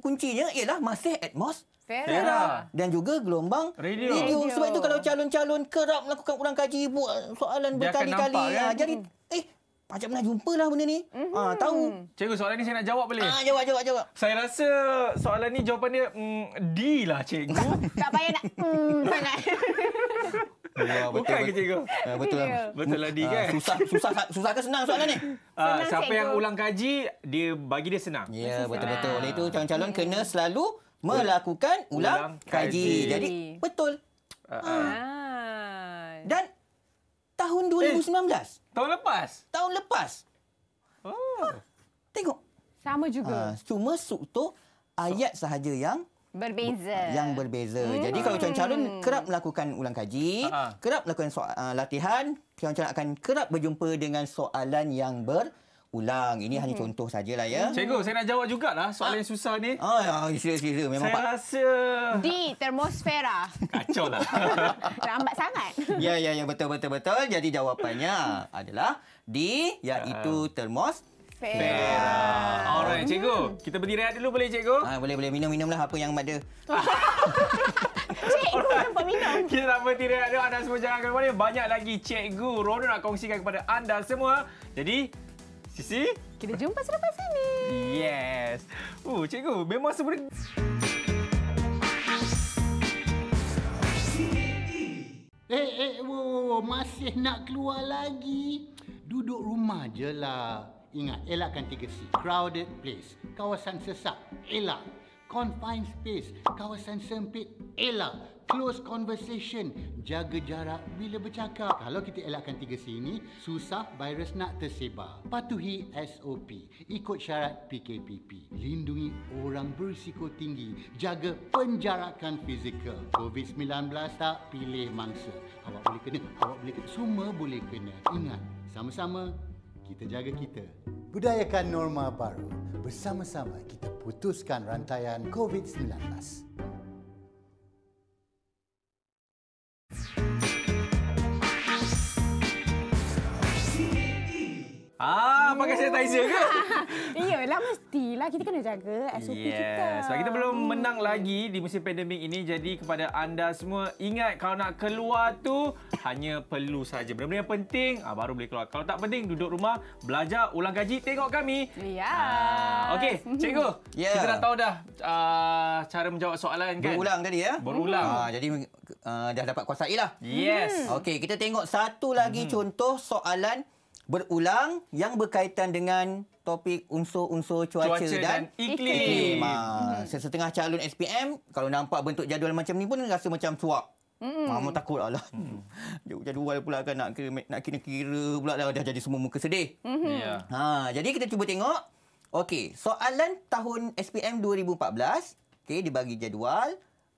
kuncinya ialah masih atmos. Fera. Dan juga gelombang radio. radio. Sebab itu kalau calon-calon kerap melakukan ulang kaji buat soalan berkali-kali. Kan? Ha, jadi, eh, macam mana jumpa lah benda ni. hmm Ha, tahu. Cikgu, soalan ni saya nak jawab boleh? Ha, jawab, jawab, jawab. Saya rasa soalan ni jawapan dia mm, D lah, cikgu. tak payah nak mm, sangat. betul. Bukan ke cikgu? Ah, betul lah. Betul lah di ah, kan? Susah, susah, susah ke senang soalan ni? Ah, siapa yang ulang kaji, dia bagi dia senang. Ya, betul-betul. Oleh itu, calon-calon kena selalu melakukan ulang, kaji. Jadi, betul. Dan tahun 2019. Eh, tahun lepas? Tahun lepas. Oh. Tengok. Sama juga. cuma suktu ayat sahaja yang berbeza. Yang berbeza. Hmm. Jadi kalau hmm. calon-calon kerap melakukan ulang kaji, Ha-ha. kerap melakukan so- uh, ah, latihan, calon-calon akan kerap berjumpa dengan soalan yang ber ulang ini hanya hmm. contoh sajalah ya. Cikgu saya nak jawab juga lah soalan ah. yang susah ni. Ah ya sila memang pak. di termosfera. Kacau lah. Lambat sangat. Ya ya yang betul betul betul jadi jawapannya adalah di iaitu termos Fera. Fera. Lah. Alright, cikgu. Hmm. Kita berdiri dulu boleh, cikgu? Ah, boleh, boleh. Minum-minumlah apa yang ada. cikgu right. peminum minum. Kita tak berdiri dulu. Anda semua jangan ke mana. Banyak lagi cikgu Rono nak kongsikan kepada anda semua. Jadi, Sisi. Kita jumpa selepas ini. Yes. Uh, cikgu, memang sebenarnya... Eh, eh, wo, masih nak keluar lagi. Duduk rumah je lah. Ingat, elakkan tiga c Crowded place, kawasan sesak, elak. Confined space, kawasan sempit, elak. Close conversation, jaga jarak bila bercakap. Kalau kita elakkan tiga c ini, susah virus nak tersebar. Patuhi SOP, ikut syarat PKPP. Lindungi orang berisiko tinggi, jaga penjarakan fizikal. COVID-19 tak pilih mangsa. Awak boleh kena, awak boleh kena. Semua boleh kena. Ingat, sama-sama kita jaga kita. Budayakan norma baru. Bersama-sama kita putuskan rantaian COVID-19. Ah, uh, pakai sanitizer ke? Yalah, mestilah. Kita kena jaga SOP yes. kita. Sebab kita belum hmm. menang lagi di musim pandemik ini. Jadi kepada anda semua, ingat kalau nak keluar tu hanya perlu saja. Benda-benda yang penting, uh, baru boleh keluar. Kalau tak penting, duduk rumah, belajar, ulang gaji, tengok kami. Ya. Yes. Uh, ah, Okey, cikgu. Yeah. Kita dah tahu dah uh, cara menjawab soalan kan? Berulang tadi ya? Berulang. Uh, jadi uh, dah dapat kuasailah. Yes. Hmm. Okey, kita tengok satu lagi hmm. contoh soalan berulang yang berkaitan dengan topik unsur-unsur cuaca, cuaca dan, dan iklim. iklim. Ha, hmm. ah, setengah calon SPM, kalau nampak bentuk jadual macam ni pun rasa macam suap. Mm. Ah, Mama takut lah. Hmm. Jadual pula kan nak, nak kena kira pula lah. Dah jadi semua muka sedih. hmm Yeah. Ha, jadi kita cuba tengok. Okey, soalan tahun SPM 2014. Okey, dibagi jadual.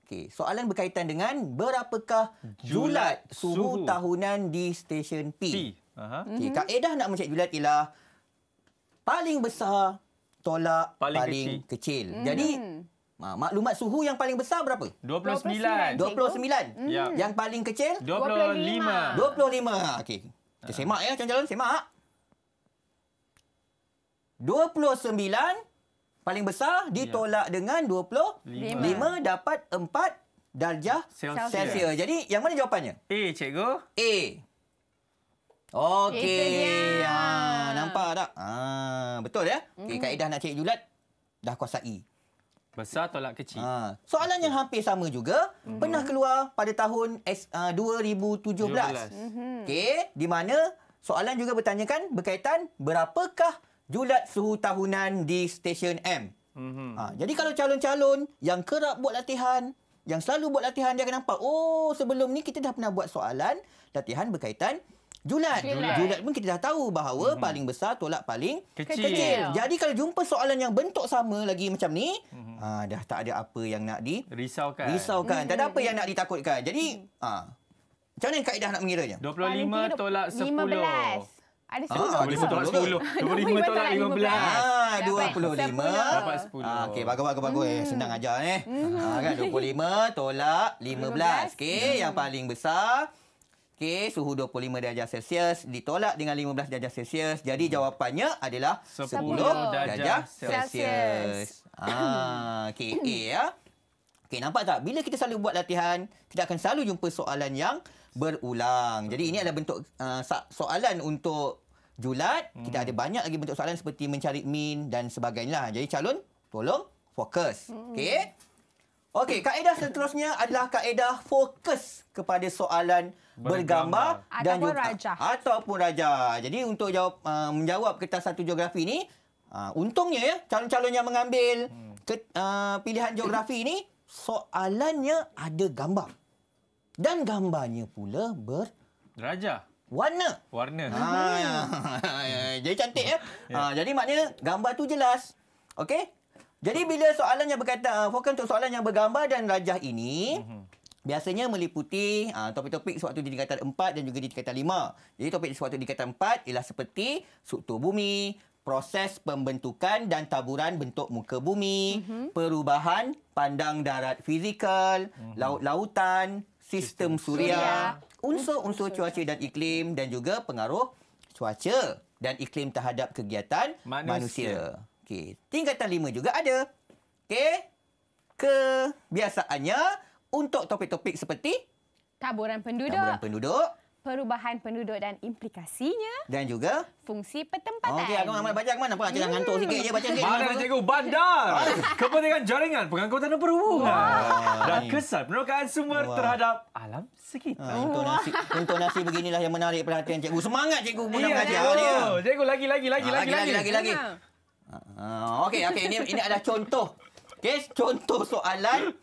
Okey, soalan berkaitan dengan berapakah julat, julat suhu, suhu tahunan di stesen P. P. Mhm. Okay, kaedah nak mencari bulat ialah paling besar tolak paling, paling kecil. kecil. Mm. Jadi maklumat suhu yang paling besar berapa? 29. 29. Mm. Yang paling kecil? 25. 25. Okey. Kita ah. semak ya, jalan-jalan semak. 29 paling besar ditolak ya. dengan 25 5 dapat 4 darjah Celsius. Celsius. Jadi yang mana jawapannya? A, eh, cikgu. A. Okey. Ha, nampak tak? Ha, betul ya? Okay, mhm. kaedah nak cari julat, dah kuasai. Besar tolak kecil. Ha. Ah, soalan yang hampir sama juga. Hmm. Pernah keluar pada tahun 2017. 2017. Mhm. Okey. Di mana soalan juga bertanyakan berkaitan berapakah julat suhu tahunan di stesen M. Ha. Jadi kalau calon-calon yang kerap buat latihan, yang selalu buat latihan, dia akan nampak. Oh, sebelum ni kita dah pernah buat soalan latihan berkaitan Julat. Julat. Julat pun kita dah tahu bahawa hmm paling besar tolak paling kecil. Kecil. Jadi kalau jumpa soalan yang bentuk sama lagi macam ni, hmm ah, dah tak ada apa yang nak di... Risaukan. Risaukan. hmm Tak ada apa mhm. yang nak ditakutkan. Jadi, mm-hmm. ah, macam mana kaedah nak mengiranya? 25 tolak 10. 15. Ada 10. Ah, 25 tolak 15. Ah, 25. 10. 10. Ah, okey, bagus bagus bagus. Mm. Senang ajar eh. Mm. Ah, kan 25 tolak 15. 15. Okey, mm. yang paling besar Okey, suhu 25 darjah Celsius ditolak dengan 15 darjah Celsius. Jadi hmm. jawapannya adalah 10, 10 darjah, darjah Celsius. Celsius. Ah, okey, ya. Okey, nampak tak? Bila kita selalu buat latihan, kita akan selalu jumpa soalan yang berulang. Jadi ini adalah bentuk uh, soalan untuk julat. Kita ada hmm. banyak lagi bentuk soalan seperti mencari min dan sebagainya. Lah. Jadi calon, tolong fokus. Hmm. Okey. Okey, kaedah seterusnya adalah kaedah fokus kepada soalan bergambar, bergambar dan ataupun juga rajah. ataupun rajah. Jadi untuk jawab uh, menjawab kertas satu geografi ini, uh, untungnya ya calon-calon yang mengambil hmm. ke, uh, pilihan geografi ini soalannya ada gambar. Dan gambarnya pula ber Warna. Warna. Ha, ya. Jadi cantik ya. ya. Ha, jadi maknanya gambar tu jelas. Okey? Jadi bila soalan yang berkaitan uh, fokus untuk soalan yang bergambar dan rajah ini mm-hmm. biasanya meliputi uh, topik-topik sewaktu di tingkatan 4 dan juga di tingkatan 5. Jadi topik sewaktu di tingkatan 4 ialah seperti struktur bumi, proses pembentukan dan taburan bentuk muka bumi, mm-hmm. perubahan pandang darat fizikal, mm-hmm. laut-lautan, sistem, sistem suria, suria, unsur-unsur cuaca dan iklim dan juga pengaruh cuaca dan iklim terhadap kegiatan manusia. manusia. Okey, tingkatan lima juga ada. Okey, kebiasaannya untuk topik-topik seperti taburan penduduk, taburan penduduk, perubahan penduduk dan implikasinya dan juga fungsi pertempatan. Okey, aku nak baca ke mana? Pak cikgu ngantuk sikit je baca sikit. Bandar cikgu bandar. Kepentingan jaringan pengangkutan dan perhubungan. Dan kesan penerokaan sumber terhadap alam sekitar. Ah, untuk nasi beginilah yang menarik perhatian cikgu. Semangat cikgu. Ya, cikgu. Cikgu ah, lagi lagi lagi lagi lagi lagi lagi. Ah. Uh, okey, okey. Ini, ini adalah contoh. Okey, contoh soalan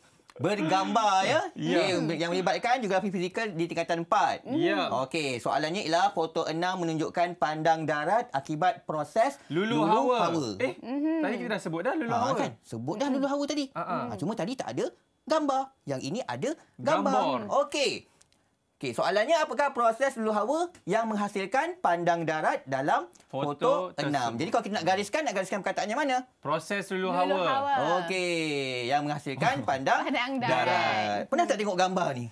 bergambar ya. Yeah. Okay, yang melibatkan juga fizikal di tingkatan 4. Hmm. Ya. Yeah. Okey, soalannya ialah foto 6 menunjukkan pandang darat akibat proses lulu, lulu hawa. hawa. Eh, mm-hmm. tadi kita dah sebut dah lulu ha, ah, hawa. Kan? Sebut dah mhm. lulu hawa tadi. Mm-hmm. Ha, cuma tadi tak ada gambar. Yang ini ada gambar. gambar. Okey. Okey, soalannya apakah proses lulu hawa yang menghasilkan pandang darat dalam foto, foto 6? Jadi kalau kita nak gariskan, nak gariskan perkataannya mana? Proses lulu hawa. Okey, yang menghasilkan oh. pandang, pandang darat. darat. Pernah tak tengok gambar ni?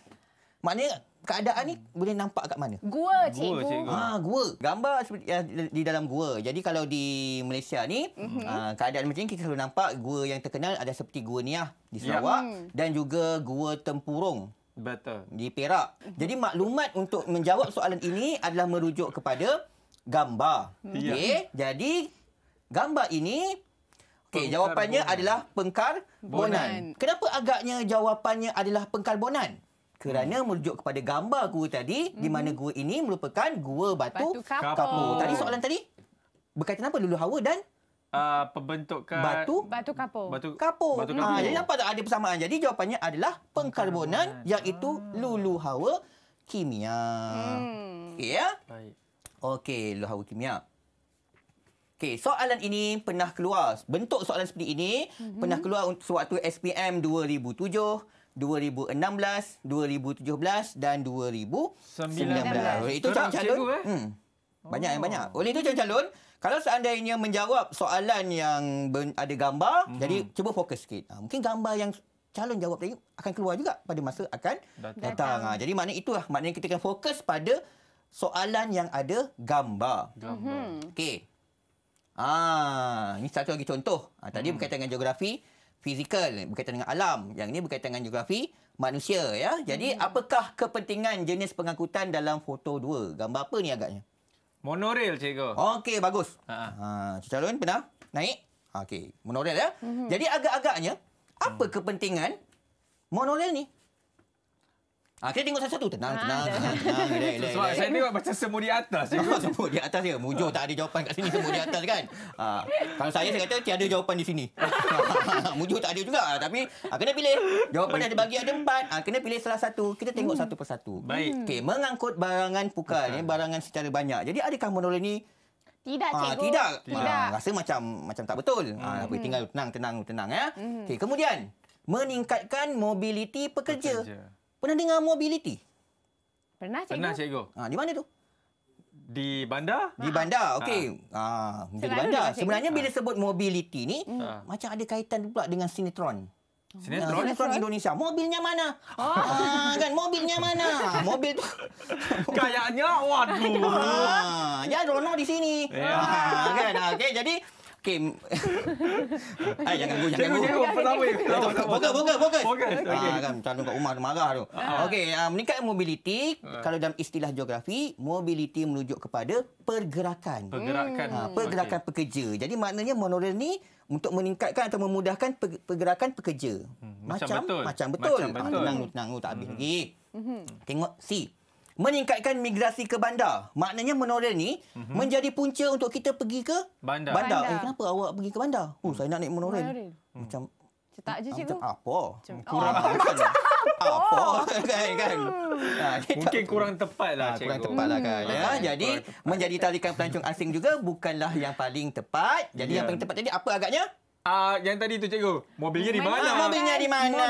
Maknanya keadaan ni boleh nampak kat mana? Gua, cikgu. Ah, ha, gua. Gambar seperti ya, di dalam gua. Jadi kalau di Malaysia ni, mm-hmm. uh, keadaan macam ni kita selalu nampak gua yang terkenal ada seperti gua Niah di ya. Sarawak yeah. Hmm. dan juga gua Tempurung. Betul. Di Perak. Jadi maklumat untuk menjawab soalan ini adalah merujuk kepada gambar. Hmm. Okey. Yeah. Jadi gambar ini okey jawapannya bonan. adalah pengkarbonan. Kenapa agaknya jawapannya adalah pengkarbonan? Kerana hmm. merujuk kepada gambar gua tadi hmm. di mana gua ini merupakan gua batu, batu kapur. kapur. Tadi soalan tadi berkaitan apa dulu Hawa dan uh, ah, pembentukan batu batu kapur batu kapur, batu ah, kapur. Hmm. Ha, jadi nampak tak ada persamaan jadi jawapannya adalah pengkarbonan iaitu hmm. lulu hawa kimia hmm. ya yeah? okey lulu hawa kimia Okey, soalan ini pernah keluar. Bentuk soalan seperti ini mm-hmm. pernah keluar untuk sewaktu SPM 2007, 2016, 2017 dan 2019. Itu calon-calon. Eh? Hmm. Banyak oh. banyak. Oleh itu calon-calon, kalau seandainya menjawab soalan yang ada gambar, mm-hmm. jadi cuba fokus sikit. Ha, mungkin gambar yang calon jawab tadi akan keluar juga pada masa akan datang. datang. Ha, jadi maknanya itulah. Maknanya kita akan fokus pada soalan yang ada gambar. gambar. Mm-hmm. Okey. Ah, ini satu lagi contoh. Ha, tadi mm. berkaitan dengan geografi fizikal, berkaitan dengan alam. Yang ini berkaitan dengan geografi manusia ya. Jadi mm. apakah kepentingan jenis pengangkutan dalam foto 2? Gambar apa ni agaknya? Monorail cikgu. Okey bagus. Ha. Ha, ha calon pernah naik? Okey, monorail ya. Mm-hmm. Jadi agak-agaknya apa hmm. kepentingan monorail ni? Ah, kita tengok satu-satu tenang, ha, tenang, tenang, tenang, tenang, Sebab saya tengok macam semua di atas. Semua, semua di atas ya. Mujur tak ada jawapan kat sini, semua di atas kan. Ha, ah, kalau saya, saya kata tiada jawapan di sini. Mujur tak ada juga. Ah, tapi ah, kena pilih. Jawapan ada bagi ada empat. Ah, kena pilih salah satu. Kita tengok hmm. satu persatu. Baik. Okay, mengangkut barangan pukal. Okay. Ya, barangan secara banyak. Jadi adakah menolong ini tidak, ah, cikgu. Ah, tidak. tidak. Ah, rasa macam macam tak betul. Hmm. Ah, tapi tinggal tenang, tenang, tenang. ya. Hmm. Okay, kemudian, meningkatkan mobiliti pekerja. pekerja. Pernah dengar mobility? Pernah cikgu. Pernah cikgu. Ha, di mana tu? Di bandar? Di bandar, okey. Ha. Ha, di bandar. Dulu, Sebenarnya bila sebut mobility ni, ha. macam ada kaitan pula dengan sinetron. Sinetron? Sinetron, sinetron Indonesia. Mobilnya mana? Oh. Ha, kan, mobilnya mana? Mobil tu. Kayaknya, waduh. Ha, ya, Rono di sini. Ya. Ha, kan, okay. Jadi, Hakim. Ay, eh, jangan gugur, jangan gugur. Fokus, fokus, ah, fokus. Kan, macam tu kat rumah marah tu. Ah. Okey, uh, ah, meningkat mobiliti, kalau dalam istilah geografi, mobiliti menunjuk kepada pergerakan. Pergerakan. pergerakan pekerja. Jadi maknanya monorail ni untuk meningkatkan atau memudahkan pergerakan pekerja. Macam, macam betul. Macam betul. Macam betul. tak habis hmm. lagi. Hmm. Tengok C meningkatkan migrasi ke bandar. Maknanya monorail ni mm-hmm. menjadi punca untuk kita pergi ke bandar. bandar. Eh, bandar. Eh, kenapa awak pergi ke bandar? Oh, hmm. saya nak naik monorail. Hmm. Macam cetak je cikgu. Macam apa? Kurang oh, apa? Kan? apa oh. kan kan hmm. mungkin kurang tepatlah ha, cikgu kurang tepatlah kan hmm. ya jadi menjadi tarikan pelancong asing juga bukanlah yang paling tepat jadi yeah. yang paling tepat tadi apa agaknya Ah, uh, yang tadi tu cikgu. Mobilnya di mana? Mobilnya di mana?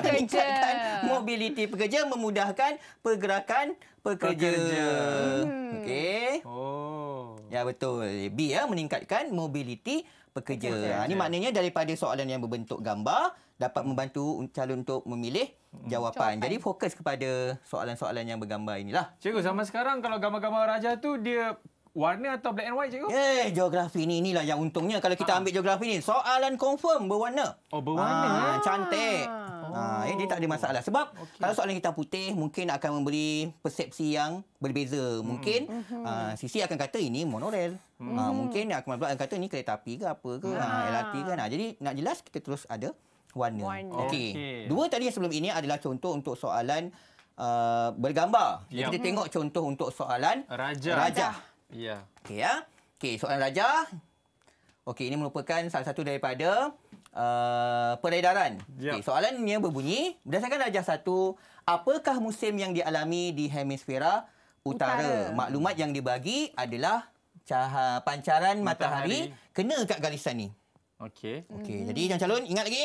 Meningkatkan mobiliti pekerja memudahkan pergerakan pekerja. pekerja. Hmm. Okey. Oh. Ya betul. B ya meningkatkan mobiliti pekerja. pekerja. Ah, ini maknanya daripada soalan yang berbentuk gambar dapat membantu calon untuk memilih hmm. jawapan. jawapan. Jadi fokus kepada soalan-soalan yang bergambar inilah. Cikgu, zaman sekarang kalau gambar-gambar raja tu dia Warna atau black and white, cikgu? Eh, geografi ni. Inilah yang untungnya kalau kita ha. ambil geografi ni. Soalan confirm berwarna. Oh, berwarna. Ha, cantik. Ha, eh, dia tak ada masalah. Sebab okay. kalau soalan hitam putih, mungkin akan memberi persepsi yang berbeza. Mungkin mm. uh, Sisi akan kata ini monorail. Mm. Uh, mungkin Akmal pula akan kata ini kereta api ke apa ke. Ha. Uh, LRT ke. Nah, jadi nak jelas, kita terus ada warna. warna. Okey. Okay. Dua tadi yang sebelum ini adalah contoh untuk soalan uh, bergambar. Jadi yep. Ya. kita tengok contoh untuk soalan Raja. rajah. Ya. Okey ya. Okey, soalan raja. Okey, ini merupakan salah satu daripada uh, peredaran. Ya. Okey, soalannya berbunyi, berdasarkan raja satu, apakah musim yang dialami di hemisfera utara? utara. Maklumat yang dibagi adalah cahaya pancaran matahari. matahari kena kat garisan ni. Okey. Okey, hmm jadi jangan calon, ingat lagi.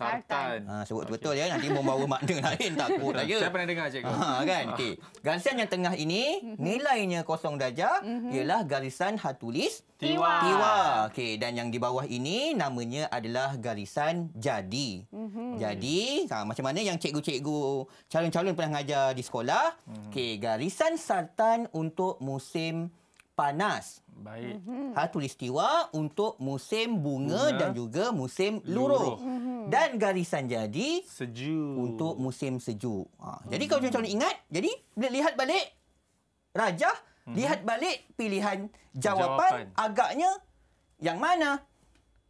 Sartan. Ha, sebut okay. betul ya. Nanti membawa makna lain. Tak kuat saja. Lah ya. Saya pernah dengar cikgu. Ha, kan? Okay. Garisan yang tengah ini, mhm. nilainya kosong darjah mhm. ialah garisan hatulis Tiwa. Tiwa. Okay. Dan yang di bawah ini namanya adalah garisan jadi. Mhm. jadi, ha, macam mana yang cikgu-cikgu calon-calon pernah ngajar di sekolah. okay, garisan sartan untuk musim panas. Baik. Khatulistiwa mhm. untuk musim bunga, bunga dan juga musim luruh. luruh. Mhm. Dan garisan jadi sejuk untuk musim sejuk. Ha. Jadi hmm. kalau macam-macam ingat, jadi lihat balik rajah, hmm. lihat balik pilihan jawapan, jawapan. agaknya yang mana?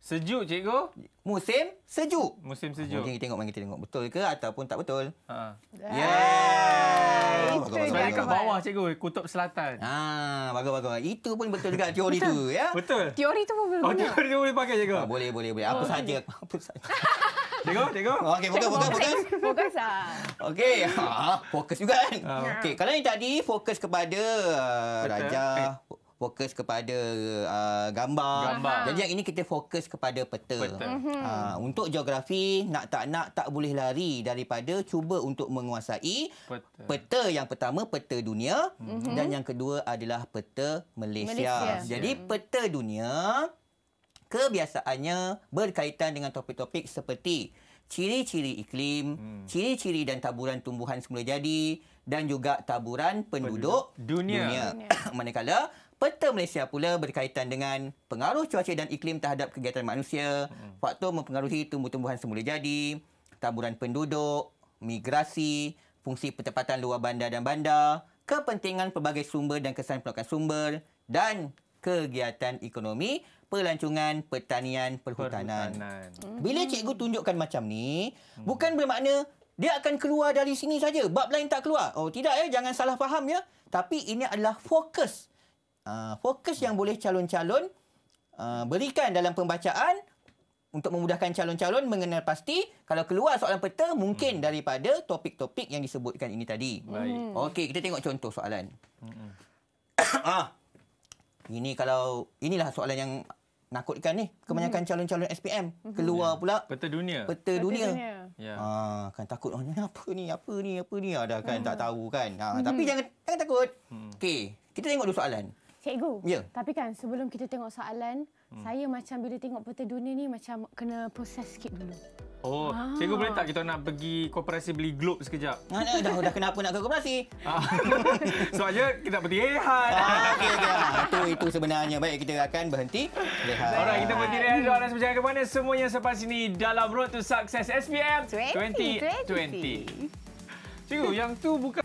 Sejuk cikgu. Musim sejuk. Musim ah, sejuk. Mungkin kita tengok mungkin kita tengok betul ke ataupun tak betul. Ha. Yeah. Sebab dekat bawah cikgu kutub selatan. Ha, bagus bagus. Itu pun betul juga teori tu ya. Betul. Teori tu pun boleh. Oh, teori tu boleh pakai cikgu. Ha, boleh boleh boleh. Apa oh, saja apa saja. cikgu, cikgu. Okey, fokus fokus fokus. Fokus ah. Okey. fokus juga kan. Okey, kalau yang tadi fokus kepada uh, raja. Hey. Eh fokus kepada uh, gambar. gambar. Jadi yang ini kita fokus kepada peta. Uh, untuk geografi, nak tak nak tak boleh lari daripada cuba untuk menguasai peta, peta yang pertama, peta dunia. Mm-hmm. Dan yang kedua adalah peta Malaysia. Malaysia. Jadi peta dunia kebiasaannya berkaitan dengan topik-topik seperti ciri-ciri iklim, hmm. ciri-ciri dan taburan tumbuhan semula jadi dan juga taburan penduduk, penduduk dunia. dunia. dunia. Manakala peta Malaysia pula berkaitan dengan pengaruh cuaca dan iklim terhadap kegiatan manusia, hmm. faktor mempengaruhi tumbuh-tumbuhan semula jadi, taburan penduduk, migrasi, fungsi pertempatan luar bandar dan bandar, kepentingan pelbagai sumber dan kesan pelakon sumber, dan kegiatan ekonomi, pelancongan, pertanian, perhutanan. perhutanan. Bila hmm. cikgu tunjukkan macam ni, hmm. bukan bermakna dia akan keluar dari sini saja. Bab lain tak keluar. Oh, tidak ya. Jangan salah faham ya. Tapi ini adalah fokus uh, fokus yang boleh calon-calon uh, berikan dalam pembacaan untuk memudahkan calon-calon mengenal pasti kalau keluar soalan peta mungkin hmm. daripada topik-topik yang disebutkan ini tadi. Baik. Hmm. Okey, kita tengok contoh soalan. Hmm. ah. Ini kalau inilah soalan yang nakutkan ni kebanyakan hmm. calon-calon SPM hmm. keluar ya. pula peta dunia peta peta dunia. Ya. ha kan takut oh, ni apa ni apa ni apa ni ada ah, kan hmm. tak tahu kan ha hmm. tapi jangan jangan takut hmm. okey kita tengok dulu soalan Cikgu. Ya. Tapi kan sebelum kita tengok soalan, hmm. saya macam bila tengok peta dunia ni macam kena proses sikit dulu. Oh, ah. cikgu boleh tak kita nak pergi koperasi beli globe sekejap? Ah, dah, dah, dah kenapa nak ke koperasi? Ah. Soalnya kita nak berhenti rehat. Ah, okay, okay. Ah, itu, itu sebenarnya. Baik, kita akan berhenti rehat. Alright, kita berhenti rehat. Hmm. Soalan sebenarnya ke mana semuanya selepas ini dalam Road to Success SPM 2020. 2020. 2020. Cikgu, yang tu bukan...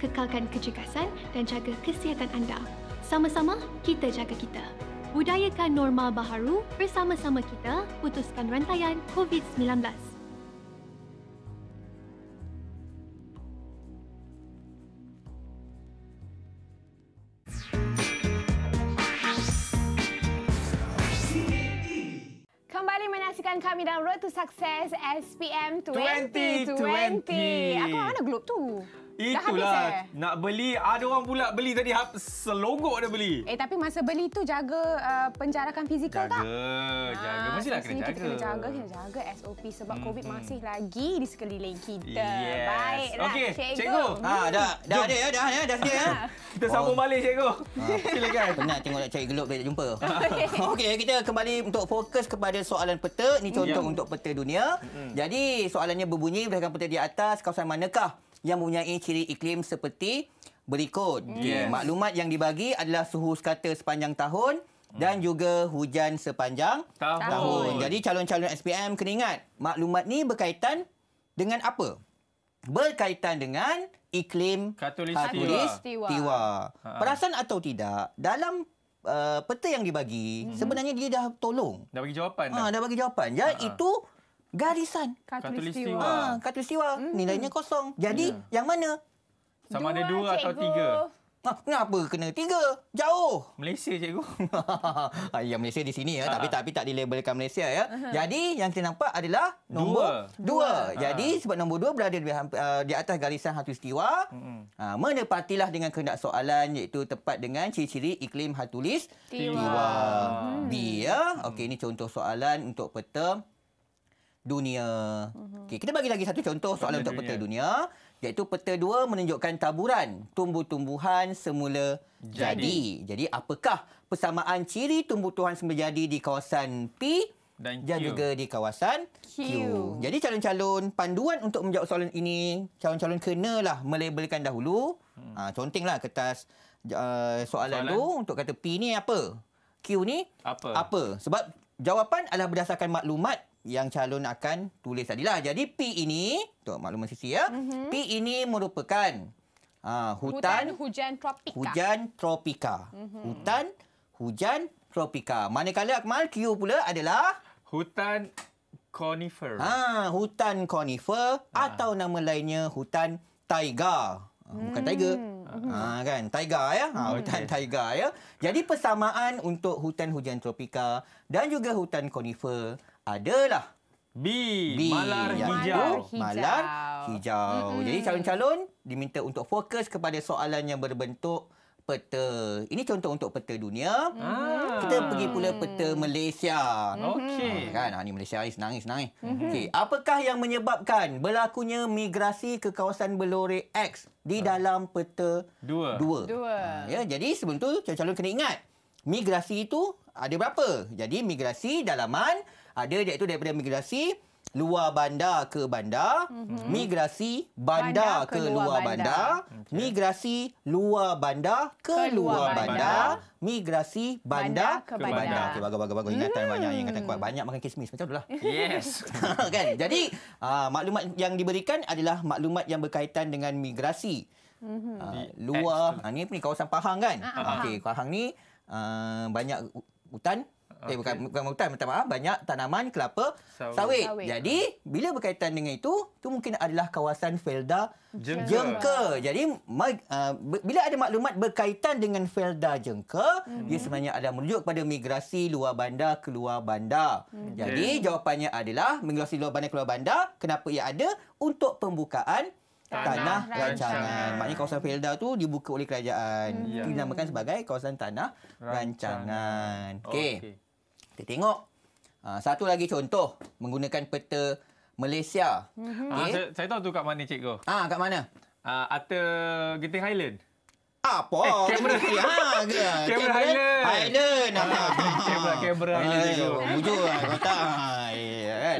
kekalkan kecekasan dan jaga kesihatan anda. Sama-sama, kita jaga kita. Budayakan norma baharu bersama-sama kita putuskan rantaian COVID-19. menyaksikan kami dalam Road to Success SPM 2020. 2020. Aku mana globe tu? Itulah dah habis, eh? nak beli ada orang pula beli tadi selogok ada beli. Eh tapi masa beli tu jaga uh, penjarakan fizikal jaga, tak? Jaga, jaga ah, lah kena jaga. Kita kena jaga, kena jaga SOP sebab hmm, COVID hmm. masih lagi di sekeliling kita. Yes. Baiklah. Okay, cikgu. Ha dah dah ada ya, dah ada, ya, dah sedia ya. Kita oh. sambung balik cikgu. Ha. Silakan. Penat tengok nak cari gelok tak jumpa. Okey, kita kembali untuk fokus kepada soalan peta. Ini contoh yeah. untuk peta dunia. Mm-hmm. Jadi soalannya berbunyi berdasarkan peta di atas kawasan manakah yang mempunyai ciri iklim seperti berikut. Hmm. Yes. Maklumat yang dibagi adalah suhu sekata sepanjang tahun hmm. dan juga hujan sepanjang tahun. tahun. Jadi calon-calon SPM kena ingat, maklumat ni berkaitan dengan apa? Berkaitan dengan iklim katulistiwa. katulistiwa. Ha. Perasan atau tidak, dalam uh, peta yang dibagi, hmm. sebenarnya dia dah tolong. Dah bagi jawapan. Ha, dah. dah bagi jawapan. Ya, ha. itu garisan khatulistiwa. Ah, khatulistiwa hmm. nilainya kosong. Jadi yeah. yang mana? Sama ada dua, dua atau tiga. Ah, kenapa kena tiga? Jauh. Malaysia cikgu. Ah, ya Malaysia di sini ya, ha. tapi ah. tapi tak dilabelkan Malaysia ya. Uh-huh. Jadi yang kita nampak adalah nombor dua. dua. dua. Jadi ah. sebab nombor dua berada di, uh, di atas garisan khatulistiwa, hmm. uh, menepatilah dengan kehendak soalan iaitu tepat dengan ciri-ciri iklim khatulistiwa. Hmm. B ya. Okey ini contoh soalan untuk peta dunia. Uh-huh. Okey, kita bagi lagi satu contoh soalan peta untuk dunia. peta dunia, iaitu peta dua menunjukkan taburan, tumbuh-tumbuhan semula jadi. jadi. Jadi apakah persamaan ciri tumbuh-tumbuhan semula jadi di kawasan P dan, dan juga di kawasan Q. Q. Jadi calon-calon panduan untuk menjawab soalan ini, calon-calon kenalah melabelkan dahulu. Hmm. Ha, continglah kertas uh, soalan, itu untuk kata P ni apa? Q ni apa? apa? Sebab jawapan adalah berdasarkan maklumat yang calon akan tulis tadilah. Jadi P ini, untuk makluman sisi ya, mm-hmm. P ini merupakan uh, hutan, hutan hujan tropika. Hujan tropika. Mm-hmm. Hutan hujan tropika. Manakala Akmal Q pula adalah hutan konifer. Ha, hutan konifer ha. Ah. atau nama lainnya hutan taiga. Ah, bukan hmm. tiger. Ha, kan? Taiga ya. Ha, hutan hmm. taiga ya. Jadi persamaan untuk hutan hujan tropika dan juga hutan konifer adalah B, B. Malar, hijau. malar hijau. Malar hijau. Mm-hmm. Jadi calon-calon diminta untuk fokus kepada soalan yang berbentuk peta. Ini contoh untuk peta dunia. Mm-hmm. Kita pergi pula peta mm-hmm. Malaysia. Mm-hmm. Okey. Ah, kan, ini ah, Malaysia ni senang ni senang ni. Mm-hmm. Okay. Apakah yang menyebabkan berlakunya migrasi ke kawasan Belore X di dalam peta 2? Dua. ya, jadi sebelum tu calon-calon kena ingat. Migrasi itu ada berapa? Jadi migrasi dalaman ada iaitu daripada migrasi luar bandar ke bandar mm-hmm. migrasi bandar, bandar ke, ke luar bandar, bandar. Okay. migrasi luar bandar ke luar bandar, bandar. migrasi bandar, bandar ke bandar, bandar. Okay, bagus-bagus mm. banyak yang kata kuat banyak makan kismis macam itulah yes kan jadi uh, maklumat yang diberikan adalah maklumat yang berkaitan dengan migrasi mm-hmm. uh, luar ha, ni kawasan Pahang kan uh-huh. okey Pahang ni uh, banyak hutan okay. eh bukan bukan hutan minta maaf banyak tanaman kelapa sawit. sawit. sawit. Jadi ha. bila berkaitan dengan itu tu mungkin adalah kawasan Felda Jengke. jengke. Jadi ma- uh, bila ada maklumat berkaitan dengan Felda Jengke, hmm. ia sebenarnya ada merujuk kepada migrasi luar bandar keluar bandar. Hmm. Jadi okay. jawapannya adalah migrasi luar bandar keluar bandar kenapa ia ada untuk pembukaan Tanah, tanah rancangan. rancangan. Maknanya kawasan Felda tu dibuka oleh kerajaan. Hmm. Ya. Dinamakan sebagai kawasan tanah rancangan. rancangan. Okey. Okay. Kita tengok. Ha, satu lagi contoh menggunakan peta Malaysia. Mm -hmm. okay. ha, ah, saya, saya tahu tu kat mana cikgu. Ah, ha, kat mana? Ah, ha, atas Genting Highland. Apa? Eh, kamera. Ha, kamera. Kamera Highland. Highland. Kamera, kamera Highland. Bujur lah. Kau tak. kan?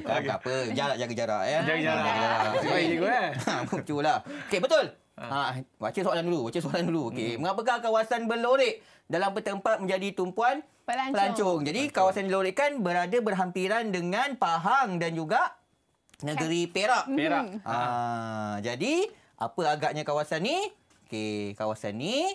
Bukan okay. tak apa. Jarak, jaga jarak. Ya. Jaga jarak. Jaga jarak. Baik cikgu eh. Bujur lah. Okey, betul. Ha. baca soalan dulu. Baca soalan dulu. Okay. hmm. mengapakah kawasan berlorik dalam peta empat menjadi tumpuan Pelancong. Pelancong. Jadi Pelancong. kawasan Johor Ikan berada berhampiran dengan Pahang dan juga negeri kan. Perak. Mhm. Perak. Ha. jadi apa agaknya kawasan ni? Okey, kawasan ni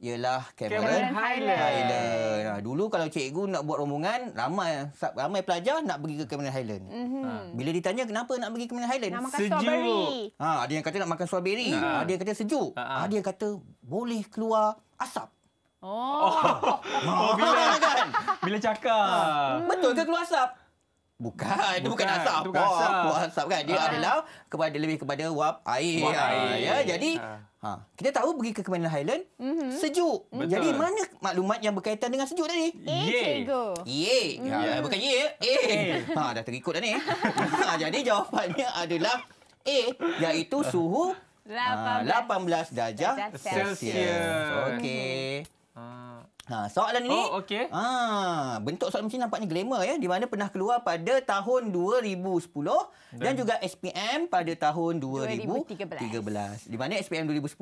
ialah Cameron, Cameron Highland. Highland. Ah, dulu kalau cikgu nak buat rombongan, ramai ramai pelajar nak pergi ke Cameron Highland. Mm-hmm. Ah. Bila ditanya kenapa nak pergi ke Cameron Highland? Nak sejuk. Ha, ada yang kata nak makan strawberry, ha. ada yang kata sejuk, ha. ada yang kata boleh keluar asap. Oh. oh bila kan? Bila cakap. Betul ke keluar asap? Bukan, itu bukan, bukan asap. Bukan asap. Wap, asap kan? Dia uh. adalah kepada lebih kepada wap air. Wap ah, air. Ya, yeah. jadi uh. ha. kita tahu pergi ke Kemenlah Highland, mm-hmm. sejuk. Betul. Jadi mana maklumat yang berkaitan dengan sejuk tadi? Eh, ye. Ye. Ya, bukan ye. Eh. Ha, dah terikut dah ni. ha, jadi jawapannya adalah A, iaitu suhu 18, 18 ha, darjah Celsius. Celsius. Okey. Mm-hmm. Ha, soalan ini, Oh, okay. Ha, ah, bentuk soalan macam ni nampaknya glamour ya. Di mana pernah keluar pada tahun 2010 dan, dan juga SPM pada tahun 2013. 2013. Di mana SPM 2010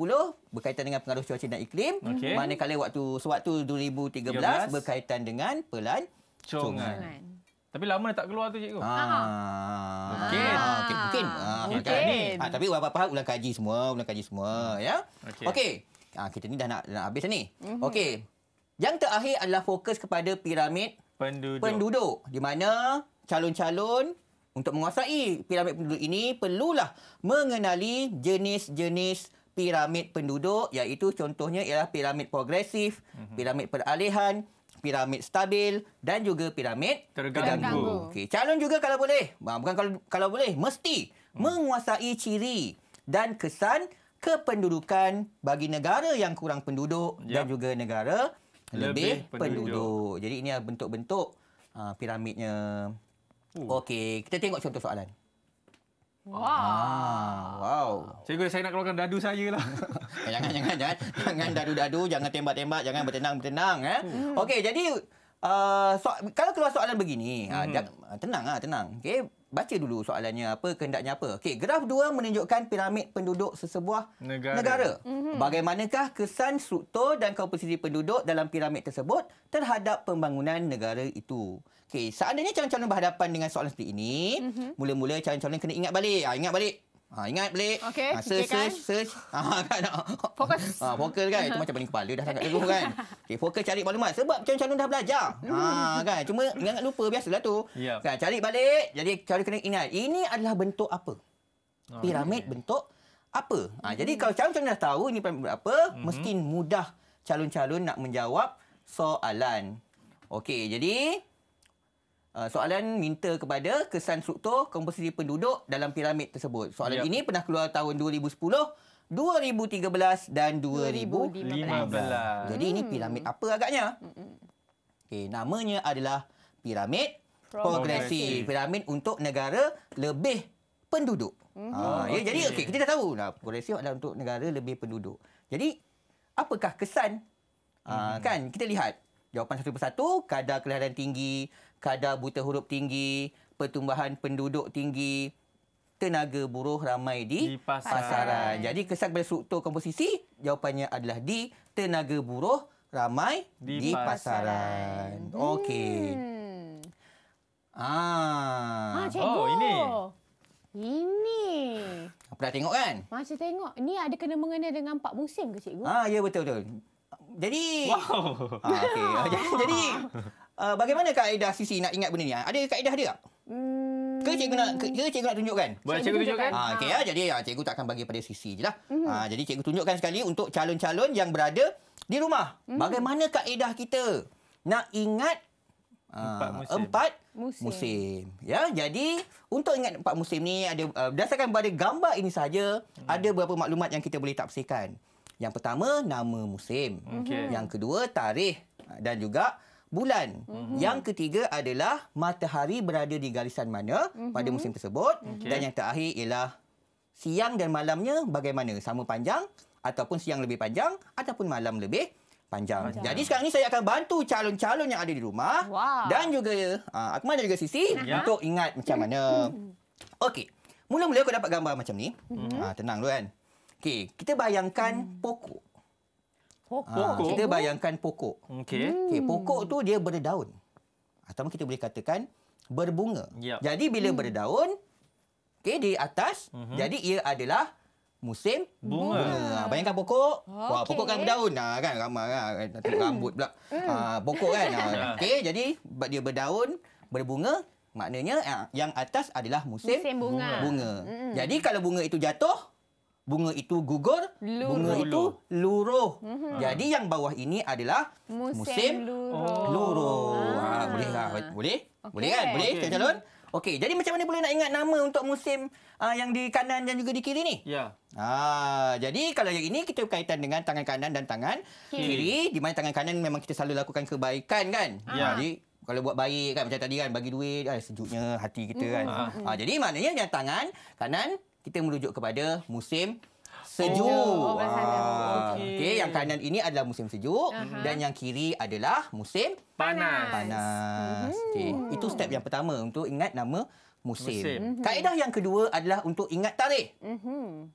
berkaitan dengan pengaruh cuaca dan iklim. Okay. Manakala waktu sewaktu 2013, 2013 berkaitan dengan pelan congan. Tapi lama tak keluar tu cikgu. Ha. Okey. Ha. Okay. Mungkin. Ha. Mungkin. Ha. Tapi apa-apa ulang kaji semua, ulang kaji semua ya. Okey. Okay. Ha, kita ni dah nak, dah nak habis ni. Mm-hmm. Okey. Yang terakhir adalah fokus kepada piramid penduduk. penduduk. Di mana calon-calon untuk menguasai piramid penduduk ini perlulah mengenali jenis-jenis piramid penduduk iaitu contohnya ialah piramid progresif, mm-hmm. piramid peralihan, piramid stabil dan juga piramid terganggu. Okey, calon juga kalau boleh, ah, bukan kalau kalau boleh, mesti mm. menguasai ciri dan kesan kependudukan bagi negara yang kurang penduduk yep. dan juga negara lebih, lebih penduduk. penduduk. Jadi ini bentuk-bentuk uh, piramidnya. Uh. Okey, kita tengok contoh soalan. Wow. Ah, wow. Cikgu, saya nak keluarkan dadu saya lah. Eh, jangan, jangan, jangan. Jangan dadu-dadu, jangan tembak-tembak, jangan bertenang-bertenang. Eh. Okey, jadi uh, so, kalau keluar soalan begini, mm-hmm. uh, tenang lah, tenang. Okay? Baca dulu soalannya apa, kehendaknya apa. Okay, graf 2 menunjukkan piramid penduduk sesebuah negara. negara. Mm-hmm. Bagaimanakah kesan struktur dan komposisi penduduk dalam piramid tersebut terhadap pembangunan negara itu? Okay, seandainya calon-calon berhadapan dengan soalan seperti ini, mm-hmm. mula calon-calon kena ingat balik. Ha, ingat balik Ha, ingat beli. Okay, ha, search, search, search. Ha, kan? Fokus. Ha, ah, fokus kan. Itu macam paling kepala. Dah sangat teruk kan. Okay, fokus cari maklumat. Sebab macam calon dah belajar. Ha, kan? Cuma ingat-ingat lupa. Biasalah tu. Yep. Ya. Kan, cari balik. Jadi cara kena ingat. Ini adalah bentuk apa? Oh, piramid okay. Ya. bentuk apa? Ha, jadi kalau calon-calon dah tahu ini piramid bentuk apa, mm-hmm. mesti mudah calon-calon nak menjawab soalan. Okey, jadi Uh, soalan minta kepada kesan struktur komposisi penduduk dalam piramid tersebut. Soalan ya. ini pernah keluar tahun 2010, 2013 dan 2015. 2015. Jadi hmm. ini piramid apa agaknya? Okay, namanya adalah piramid progresi. progresi. Piramid untuk negara lebih penduduk. Ha, mm-hmm. ah, okay. ya, jadi okay, kita dah tahu nah, progresif adalah untuk negara lebih penduduk. Jadi apakah kesan? Hmm. Ha, kan kita lihat jawapan satu persatu kadar kelahiran tinggi, kadar buta huruf tinggi, pertumbuhan penduduk tinggi, tenaga buruh ramai di, di pasaran. pasaran. Jadi kesan kepada struktur komposisi, jawapannya adalah di tenaga buruh ramai di, di pasaran. pasaran. Hmm. Okey. Ah. Ha, cikgu. Oh, ini. Ini. Apa dah tengok kan? Masih tengok. Ini ada kena mengena dengan empat musim ke cikgu? Ah, ya betul betul. Jadi Wow. Ah, okey. jadi ah. Uh, bagaimana kaedah Sisi nak ingat benda ni? Ah, ada kaedah dia tak? Hmm. Ke cikgu nak ke cikgu nak tunjukkan? Boleh cikgu, tunjukkan. Ha, okay, ha. Ya, jadi ya, cikgu tak akan bagi pada Sisi je Ha, jadi cikgu tunjukkan sekali untuk calon-calon yang berada di rumah. Mm-hmm. Bagaimana kaedah kita nak ingat empat, musim. empat musim. musim. Ya, jadi untuk ingat empat musim ni ada uh, berdasarkan pada gambar ini saja hmm ada beberapa maklumat yang kita boleh tafsirkan. Yang pertama nama musim. Okay. Yang kedua tarikh dan juga bulan. Mm-hmm. Yang ketiga adalah matahari berada di garisan mana mm-hmm. pada musim tersebut. Okay. Mhm. Dan yang terakhir ialah siang dan malamnya bagaimana. Sama panjang ataupun siang lebih panjang ataupun malam lebih panjang. panjang. Jadi sekarang ini saya akan bantu calon-calon yang ada di rumah wow. dan juga uh, Akmal dan juga Sisi ya. untuk ingat macam mana. Okey. Mula-mula kau dapat gambar macam ni. Mm-hmm. Uh, tenang dulu kan. Okey, kita bayangkan mm. pokok. Pokok. Ha, kita bayangkan pokok. Okey. Hmm. Okay, pokok tu dia berdaun. Atau kita boleh katakan berbunga. Yep. Ya. Jadi bila hmm. berdaun, okey di atas, hmm jadi ia adalah musim bunga. bunga. Ah, bayangkan pokok. Okay. Wah, pokok kan berdaun ha, kan ramai lah. Nanti hmm. rambut pula. Ha, pokok kan. Ha, okey, jadi dia berdaun, berbunga, maknanya ha, yang atas adalah musim, musim bunga. bunga. hmm Jadi kalau bunga itu jatuh, bunga itu gugur, luruh. bunga itu luruh. Mm -hmm. Jadi yang bawah ini adalah musim, musim luruh. luruh. Ah. boleh ha, boleh? Lah. Okay. Boleh kan? Boleh okay. calon? Okey, jadi macam mana boleh nak ingat nama untuk musim uh, yang di kanan dan juga di kiri ni? Ya. Yeah. Ha, ah, jadi kalau yang ini kita berkaitan dengan tangan kanan dan tangan kiri. kiri di mana tangan kanan memang kita selalu lakukan kebaikan kan? Yeah. Ha, jadi kalau buat baik kan macam tadi kan bagi duit ay, ah, sejuknya hati kita mhm. kan. Mm -hmm. ah, jadi maknanya yang tangan kanan kita merujuk kepada musim sejuk. Oh, oh, oh, oh ah. Okey, okay, yang kanan ini adalah musim sejuk uh-huh. dan yang kiri adalah musim panas. Panas. Mm-hmm. Okey, itu step yang pertama untuk ingat nama musim. musim. Mhm. Kaedah yang kedua adalah untuk ingat tarikh. Mhm.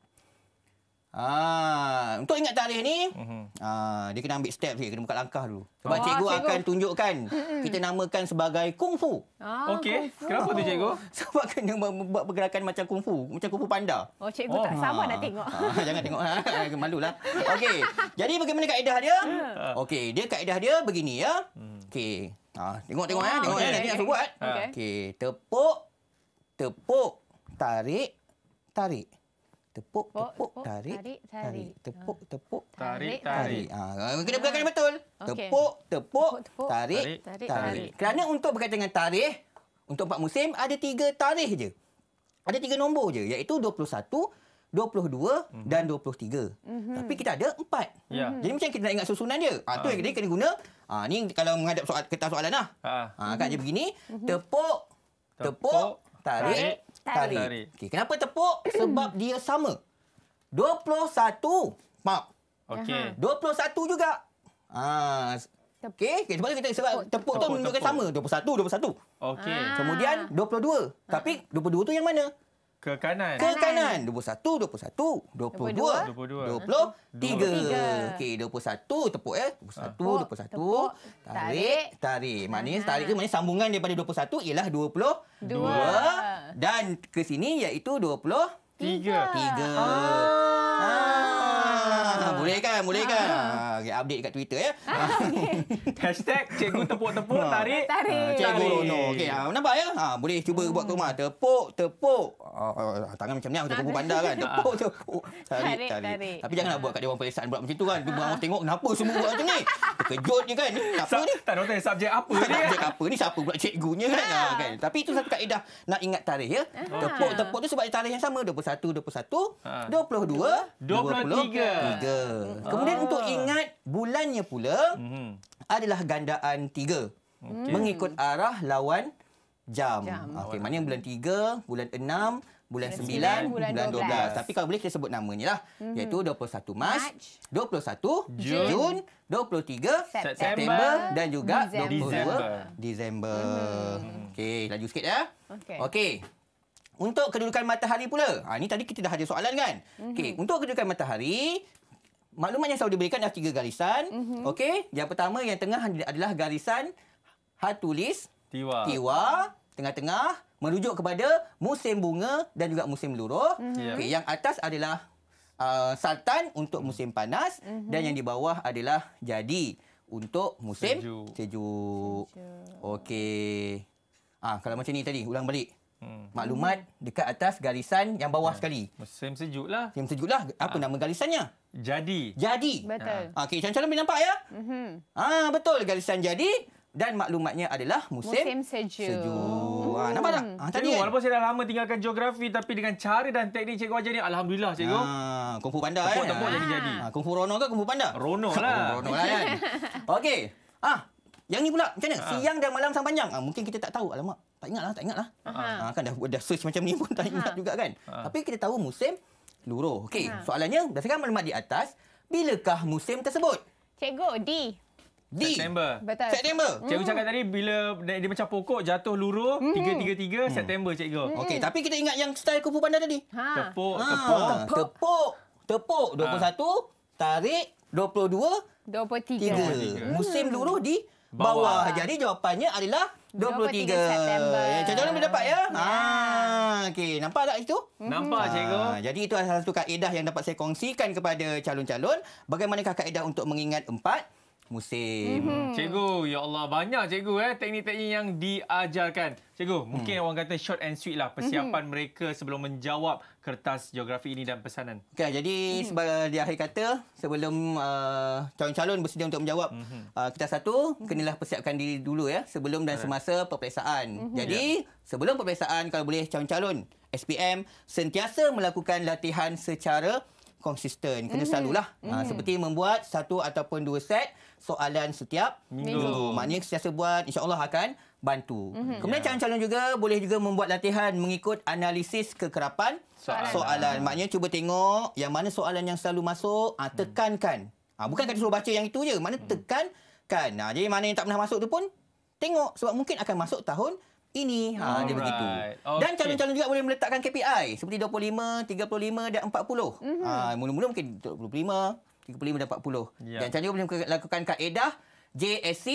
Ah, untuk ingat tarikh ni, mm-hmm. aa, dia kena ambil step sikit, kena buka langkah dulu. Sebab oh, cikgu, cikgu akan tunjukkan kita namakan sebagai kungfu. Ah, Okey, kung kenapa tu cikgu? Sebab kena buat pergerakan macam kungfu, macam kungfu panda. Oh, cikgu oh. tak sabar nak tengok. Aa, jangan tengok, malulah. Okey, jadi bagaimana kaedah dia? Okey, dia kaedah dia begini ya. Okey, tengok-tengok ya, tengok nanti aku buat. Okey, tepuk, tepuk, tarik, tarik tepuk tepuk, tarik, tarik tepuk ah. tepuk tarik tarik, ah, ah. kena berkata betul okay. tepuk tepuk tarik tarik, tarik, tarik. tarik. kerana untuk berkaitan dengan tarikh untuk empat musim ada tiga tarikh je ada tiga nombor je iaitu 21 22 mhm. dan 23. Mm-hmm. Tapi kita ada 4. Yeah. Jadi macam kita nak ingat susunan dia. Ah ha, tu uh. yang kita kena guna. Ah ha, ni kalau menghadap soal kertas soalanlah. Ah. Uh. ha, kan mm-hmm. dia begini, mhm. tepuk, tepuk tarik, tarik, tarik. tarik. Okay, kenapa tepuk? Sebab dia sama. 21, pak. Okey. 21 juga. Ha, Okey, okay, sebab kita sebab tepuk, tepuk tu menunjukkan sama 21 21. Okey. Ah. Kemudian 22. Tapi 22 ah. tu yang mana? ke kanan. Ke kanan. 21, 21. 22, 22. 23. 23. Okey, 21 tepuk eh. 21, tepuk, 21. Tepuk, tarik, tarik. tarik. Maknanya kanan. tarik tu maknanya sambungan daripada 21 ialah 22. Dua. Dan ke sini iaitu 23. 23. Tiga. Boleh kan? Boleh ah. kan? Ha. Okay, update dekat Twitter ya. Ha. Ah, okay. Hashtag cikgu tepuk-tepuk ha. tarik. Tarik. Ha. Cikgu rono. Okay, ha. nampak ya? Ha. Boleh cuba hmm. buat rumah. Tepuk, tepuk. Ha. tangan macam ni aku tepuk bandar kan? Tepuk, tepuk. Tarik, tarik. tarik. tarik. Tapi janganlah buat kat Dewan Perisaan buat macam tu kan? Bila ha. tengok kenapa semua buat macam ni? Terkejut je kan? Ni, apa ni? Tak nak tanya subjek apa ni? subjek apa ni? Siapa pula cikgunya kan? kan? Tapi itu satu kaedah nak ingat tarikh ya. Ha. Tepuk, tepuk tu sebab tarikh yang sama. 21, 21, 22, 23. 23. Ah. Kemudian oh. untuk ingat bulannya pula mm-hmm. adalah gandaan tiga. Okay. Mengikut arah lawan jam. jam. Okey, maknanya bulan tiga, bulan enam, bulan sembilan, bulan dua belas. Tapi kalau boleh kita sebut namanya lah. Mm-hmm. Iaitu 21 Mac, 21 Jun, Jun 23 September, dan juga Disember. 22 Disember. Mm-hmm. Okey, laju sikit ya. Okey. Okay. Untuk kedudukan matahari pula. Ha, ini tadi kita dah ada soalan kan? Mm-hmm. Okey, untuk kedudukan matahari, maklumat yang saya selalu diberikan adalah tiga garisan. Mm-hmm. Okey, yang pertama yang tengah adalah garisan hatulis tiwa. Tiwa tengah-tengah merujuk kepada musim bunga dan juga musim luruh. Mm-hmm. Okey, yang atas adalah uh, sultan untuk mhm. musim panas mm-hmm. dan yang di bawah adalah jadi untuk musim sejuk. sejuk. Okey. Ah, kalau macam ni tadi ulang balik. Hmm. Maklumat dekat atas garisan yang bawah hmm. sekali. Musim sejuk lah. Musim sejuk lah. Apa ha. nama garisannya? jadi. Jadi. Betul. Ha. Okey, macam-macam boleh nampak ya. Mm-hmm. Ah, betul. Galisan jadi dan maklumatnya adalah musim, musim sejuk. sejuk. Ah, nampak tak? Ah, cikgu, kan? walaupun saya dah lama tinggalkan geografi tapi dengan cara dan teknik cikgu ajar ni alhamdulillah cikgu. Ah, kungfu panda tepuk, kan. Tepuk ah. jadi jadi. Ah, kungfu rono ke kungfu panda? Rono lah. rono lah kan. Okey. Ah, yang ni pula macam mana? Ah. Siang dan malam sang panjang. Ah, mungkin kita tak tahu alamak. Tak ingatlah, tak ingatlah. Ah, kan dah, dah search macam ni pun tak ingat ah. juga kan. Ah. Tapi kita tahu musim luruh. Okey, ha. soalannya berdasarkan maklumat di atas, bilakah musim tersebut? Cikgu, D. D. September. Betul. September. Mm. Cikgu cakap tadi bila dia, macam pokok jatuh luruh, mm. 333 mm. September cikgu. Mm. Okey, tapi kita ingat yang style kupu pandai tadi. Ha. Tepuk, ha. tepuk, tepuk. Tepuk. Tepuk 21, ha. tarik 22, 23. 23. Mm. Musim luruh di bawah. bawah. Jadi jawapannya adalah 23. 23 September. Cepat-cepat dapat ya. Yeah. Ya. Ha okey, nampak tak itu? Nampak ha. cikgu. Jadi itu adalah satu kaedah yang dapat saya kongsikan kepada calon-calon bagaimanakah kaedah untuk mengingat empat musim. Mm-hmm. Cikgu, ya Allah banyak cikgu eh teknik-teknik yang diajarkan. Cikgu, mm. mungkin orang kata short and sweet lah persiapan mm-hmm. mereka sebelum menjawab kertas geografi ini dan pesanan. Okey, jadi mm sebagai di akhir kata sebelum uh, calon-calon bersedia untuk menjawab mm-hmm. uh, kertas satu, mm-hmm. kenalah persiapkan diri dulu ya sebelum dan semasa peperiksaan. Mm-hmm. Jadi, yeah. sebelum peperiksaan kalau boleh calon-calon SPM sentiasa melakukan latihan secara konsisten. Kena mhm. selalulah. Mm -hmm. seperti membuat satu ataupun dua set soalan setiap minggu. minggu. Maknanya setiap buat insya-Allah akan bantu. Mm -hmm. Kemudian ya. calon-calon juga boleh juga membuat latihan mengikut analisis kekerapan soalan. soalan. Maknanya cuba tengok yang mana soalan yang selalu masuk, uh, tekankan. Uh, bukan kata suruh baca yang itu je, mana hmm. tekankan. Uh, jadi mana yang tak pernah masuk tu pun tengok sebab mungkin akan masuk tahun ini. Ha, dia right. begitu. Okay. Dan calon-calon juga boleh meletakkan KPI. Seperti 25, 35 dan 40. Mm-hmm. Ha, mula-mula mungkin 25, 35 dan 40. Yeah. Dan calon juga boleh melakukan kaedah JSC,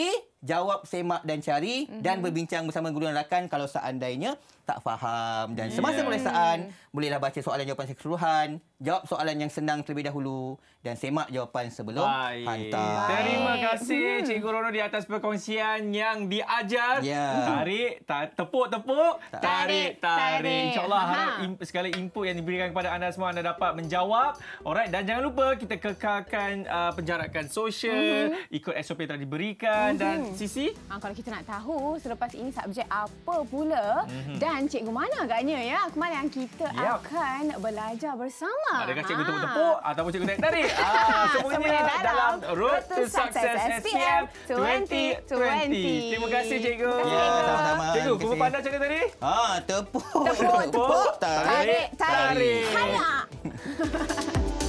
jawab, semak dan cari mm-hmm. dan berbincang bersama guru dan rakan kalau seandainya tak faham dan hmm. semasa ya. peperiksaan yeah. bolehlah baca soalan jawapan keseluruhan jawab soalan yang senang terlebih dahulu dan semak jawapan sebelum Baik. hantar terima kasih hmm. cikgu Rono di atas perkongsian yang diajar yeah. tarik ta- tepuk tepuk tarik tarik insyaallah ha. segala input yang diberikan kepada anda semua anda dapat menjawab alright dan jangan lupa kita kekalkan uh, penjarakan sosial mm-hmm. ikut SOP telah diberikan mm-hmm. dan mhm. sisi ha, kalau kita nak tahu selepas ini subjek apa pula mm-hmm. dan dengan cikgu mana agaknya ya? Kemal yang kita yep. Ya. akan belajar bersama. Ada ah, dengan cikgu ah. tepuk-tepuk ha. ataupun cikgu naik tarik. ah, semuanya, semuanya dalam Road to Success SPM 2020. Terima kasih cikgu. Ya, sama-sama. Cikgu, kamu pandai cakap tadi? ah, tepuk. Tepuk, tepuk, tepuk, tarik, tarik. tarik. tarik. Hanya.